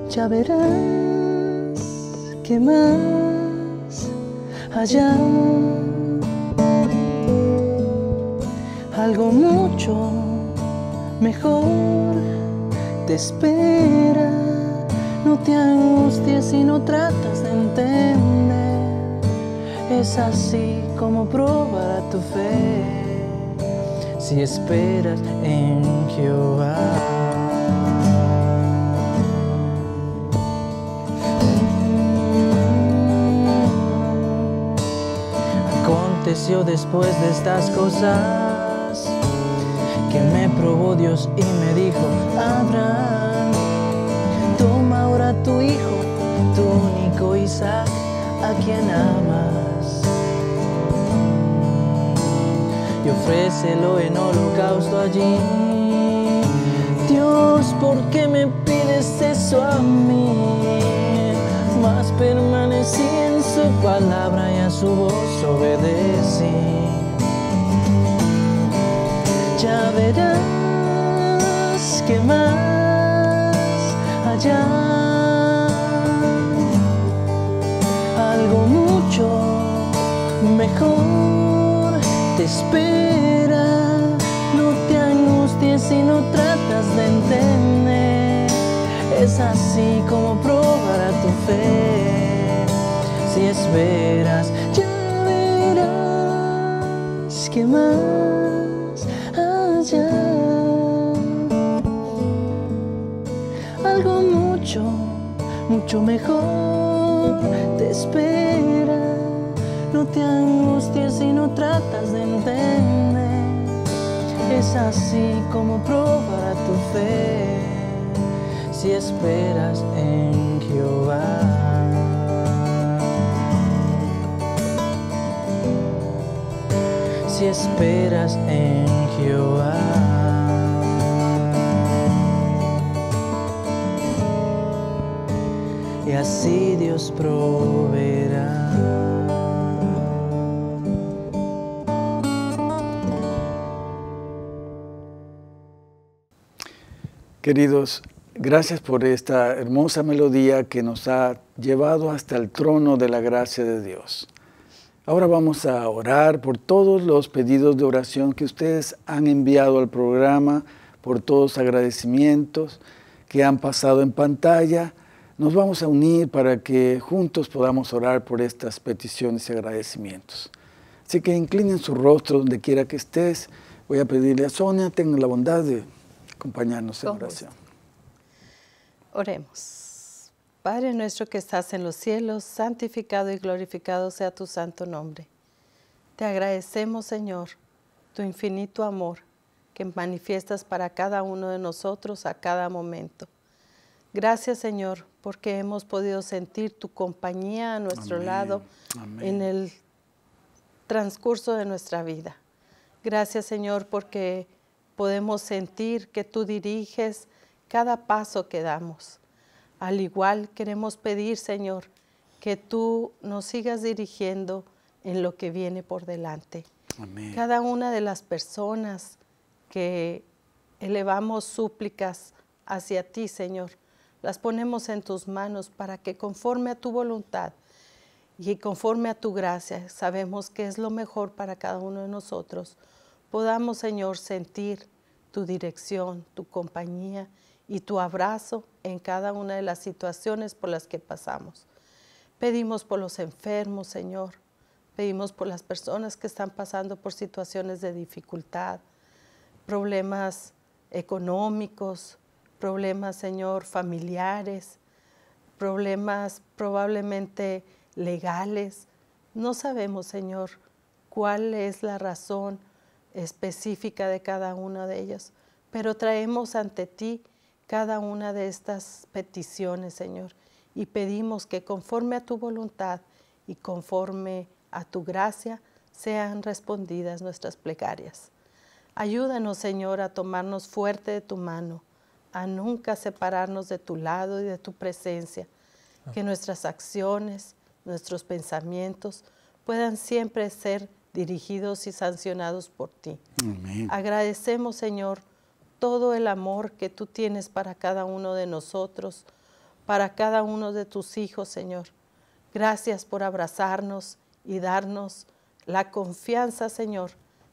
Ya verás que más allá algo mucho mejor te espera. No te angusties si no tratas de entender. Es así cómo probará tu fe si esperas en Jehová. aconteció después de estas cosas que me probó Dios y me dijo, Abraham, toma ahora tu hijo, tu único Isaac, a quien amas y ofrécelo en holocausto allí. Dios, ¿por qué me pides eso a mí? Más permanecí en su palabra y a su voz obedecí. Ya verás que más allá. algo mucho mejor espera. No te angusties si no tratas de entender. Es así como probará tu fe. Si esperas, ya verás que más allá. Algo mucho, mucho mejor te espera. No te angusties si no tratas de entender. Es así como probará tu fe si esperas en Jehová. Si esperas en Jehová. y así Dios proveerá. Queridos, gracias por esta hermosa melodía que nos ha llevado hasta el trono de la gracia de Dios. Ahora vamos a orar por todos los pedidos de oración que ustedes han enviado al programa, por todos los agradecimientos que han pasado en pantalla. Nos vamos a unir para que juntos podamos orar por estas peticiones y agradecimientos. Así que inclinen su rostro donde quiera que estés. Voy a pedirle a Sonia, tenga la bondad de acompañarnos en oración. Oremos. Padre nuestro que estás en los cielos, santificado y glorificado sea tu santo nombre. Te agradecemos, Señor, tu infinito amor que manifiestas para cada uno de nosotros a cada momento. Gracias, Señor, porque hemos podido sentir tu compañía a nuestro lado en el transcurso de nuestra vida. Gracias, Señor, porque podemos sentir que tú diriges cada paso que damos. Al igual queremos pedir, Señor, que tú nos sigas dirigiendo en lo que viene por delante. Cada una de las personas que elevamos súplicas hacia ti, Señor, las ponemos en tus manos para que conforme a tu voluntad y conforme a tu gracia, sabemos que es lo mejor para cada uno de nosotros podamos, Señor, sentir tu dirección, tu compañía y tu abrazo en cada una de las situaciones por las que pasamos. Pedimos por los enfermos, Señor. Pedimos por las personas que están pasando por situaciones de dificultad, problemas económicos, problemas, Señor, familiares, problemas probablemente legales. No sabemos, Señor, cuál es la razón específica de cada una de ellas, Pero traemos ante ti cada una de estas peticiones, Señor, y pedimos que conforme a tu voluntad y conforme a tu gracia sean respondidas nuestras plegarias. Ayúdanos, Señor, a tomarnos fuerte de tu mano, a nunca separarnos de tu lado y de tu presencia, que ah. nuestras acciones, nuestros pensamientos puedan siempre ser dirigidos y sancionados por ti. Agradecemos, Señor, todo el amor que tú tienes para cada uno de nosotros, para cada uno de tus hijos, Señor. Gracias por abrazarnos y darnos la confianza, Señor,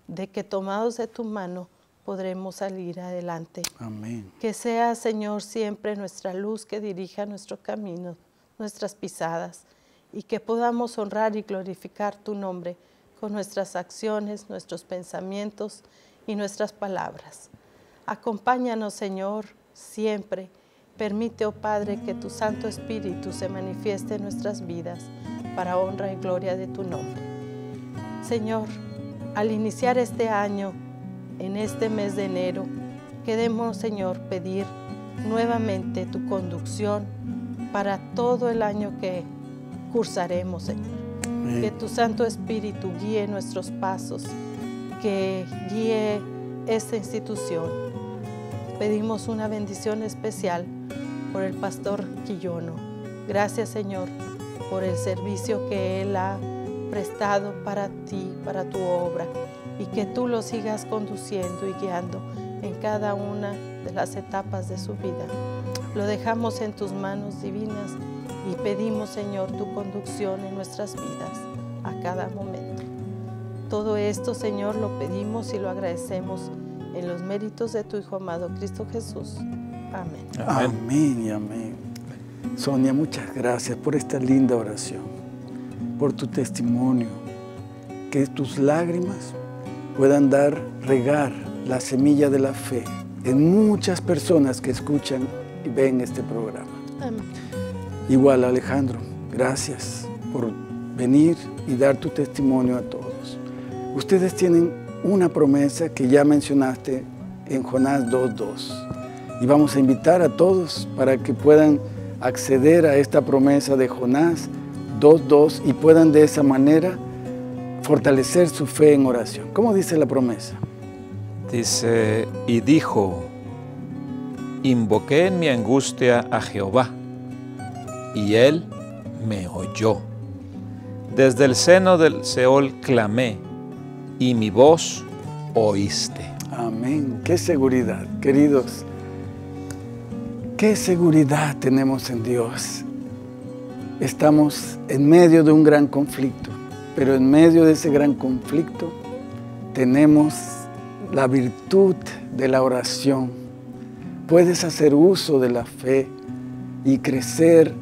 de que tomados de tu mano podremos salir adelante. Que sea, Señor, siempre nuestra luz que dirija nuestro camino, nuestras pisadas, y que podamos honrar y glorificar tu nombre nuestras acciones, nuestros pensamientos y nuestras palabras. Acompáñanos, Señor, siempre. Permite, oh Padre, que tu Santo Espíritu se manifieste en nuestras vidas para honra y gloria de tu nombre. Señor, al iniciar este año, en este mes de enero, queremos, Señor, pedir nuevamente tu conducción para todo el año que cursaremos, Señor. Que tu Santo Espíritu guíe nuestros pasos, que guíe esta institución. Pedimos una bendición especial por el pastor Quillono. Gracias, Señor, por el servicio que él ha prestado para ti, para tu obra, y que tú lo sigas conduciendo y guiando en cada una de las etapas de su vida. Lo dejamos en tus manos divinas y pedimos, Señor, tu conducción en nuestras vidas a cada momento. Todo esto, Señor, lo pedimos y lo agradecemos en los méritos de tu Hijo amado Cristo Jesús. Amén. Amén y amén. Sonia, muchas gracias por esta linda oración, por tu testimonio, que tus lágrimas puedan dar, regar la semilla de la fe en muchas personas que escuchan y ven este programa. Amén. Igual Alejandro, gracias por venir y dar tu testimonio a todos. Ustedes tienen una promesa que ya mencionaste en Jonás 2.2 y vamos a invitar a todos para que puedan acceder a esta promesa de Jonás 2.2 y puedan de esa manera fortalecer su fe en oración. ¿Cómo dice la promesa? Dice, y dijo, invoqué en mi angustia a Jehová y él me oyó. Desde el seno del Seol clamé, y mi voz oíste. Amén. Qué seguridad, queridos. Qué seguridad tenemos en Dios. Estamos en medio de un gran conflicto, pero en medio de ese gran conflicto tenemos la virtud de la oración. Puedes hacer uso de la fe y crecer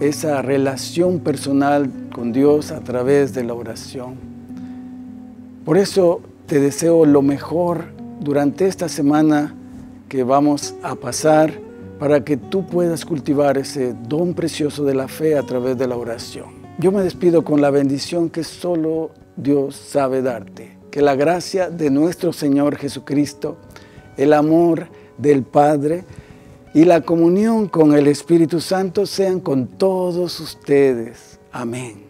esa relación personal con Dios a través de la oración. Por eso te deseo lo mejor durante esta semana que vamos a pasar para que tú puedas cultivar ese don precioso de la fe a través de la oración. Yo me despido con la bendición que solo Dios sabe darte. Que la gracia de nuestro Señor Jesucristo, el amor del Padre, y la comunión con el Espíritu Santo sean con todos ustedes. Amén.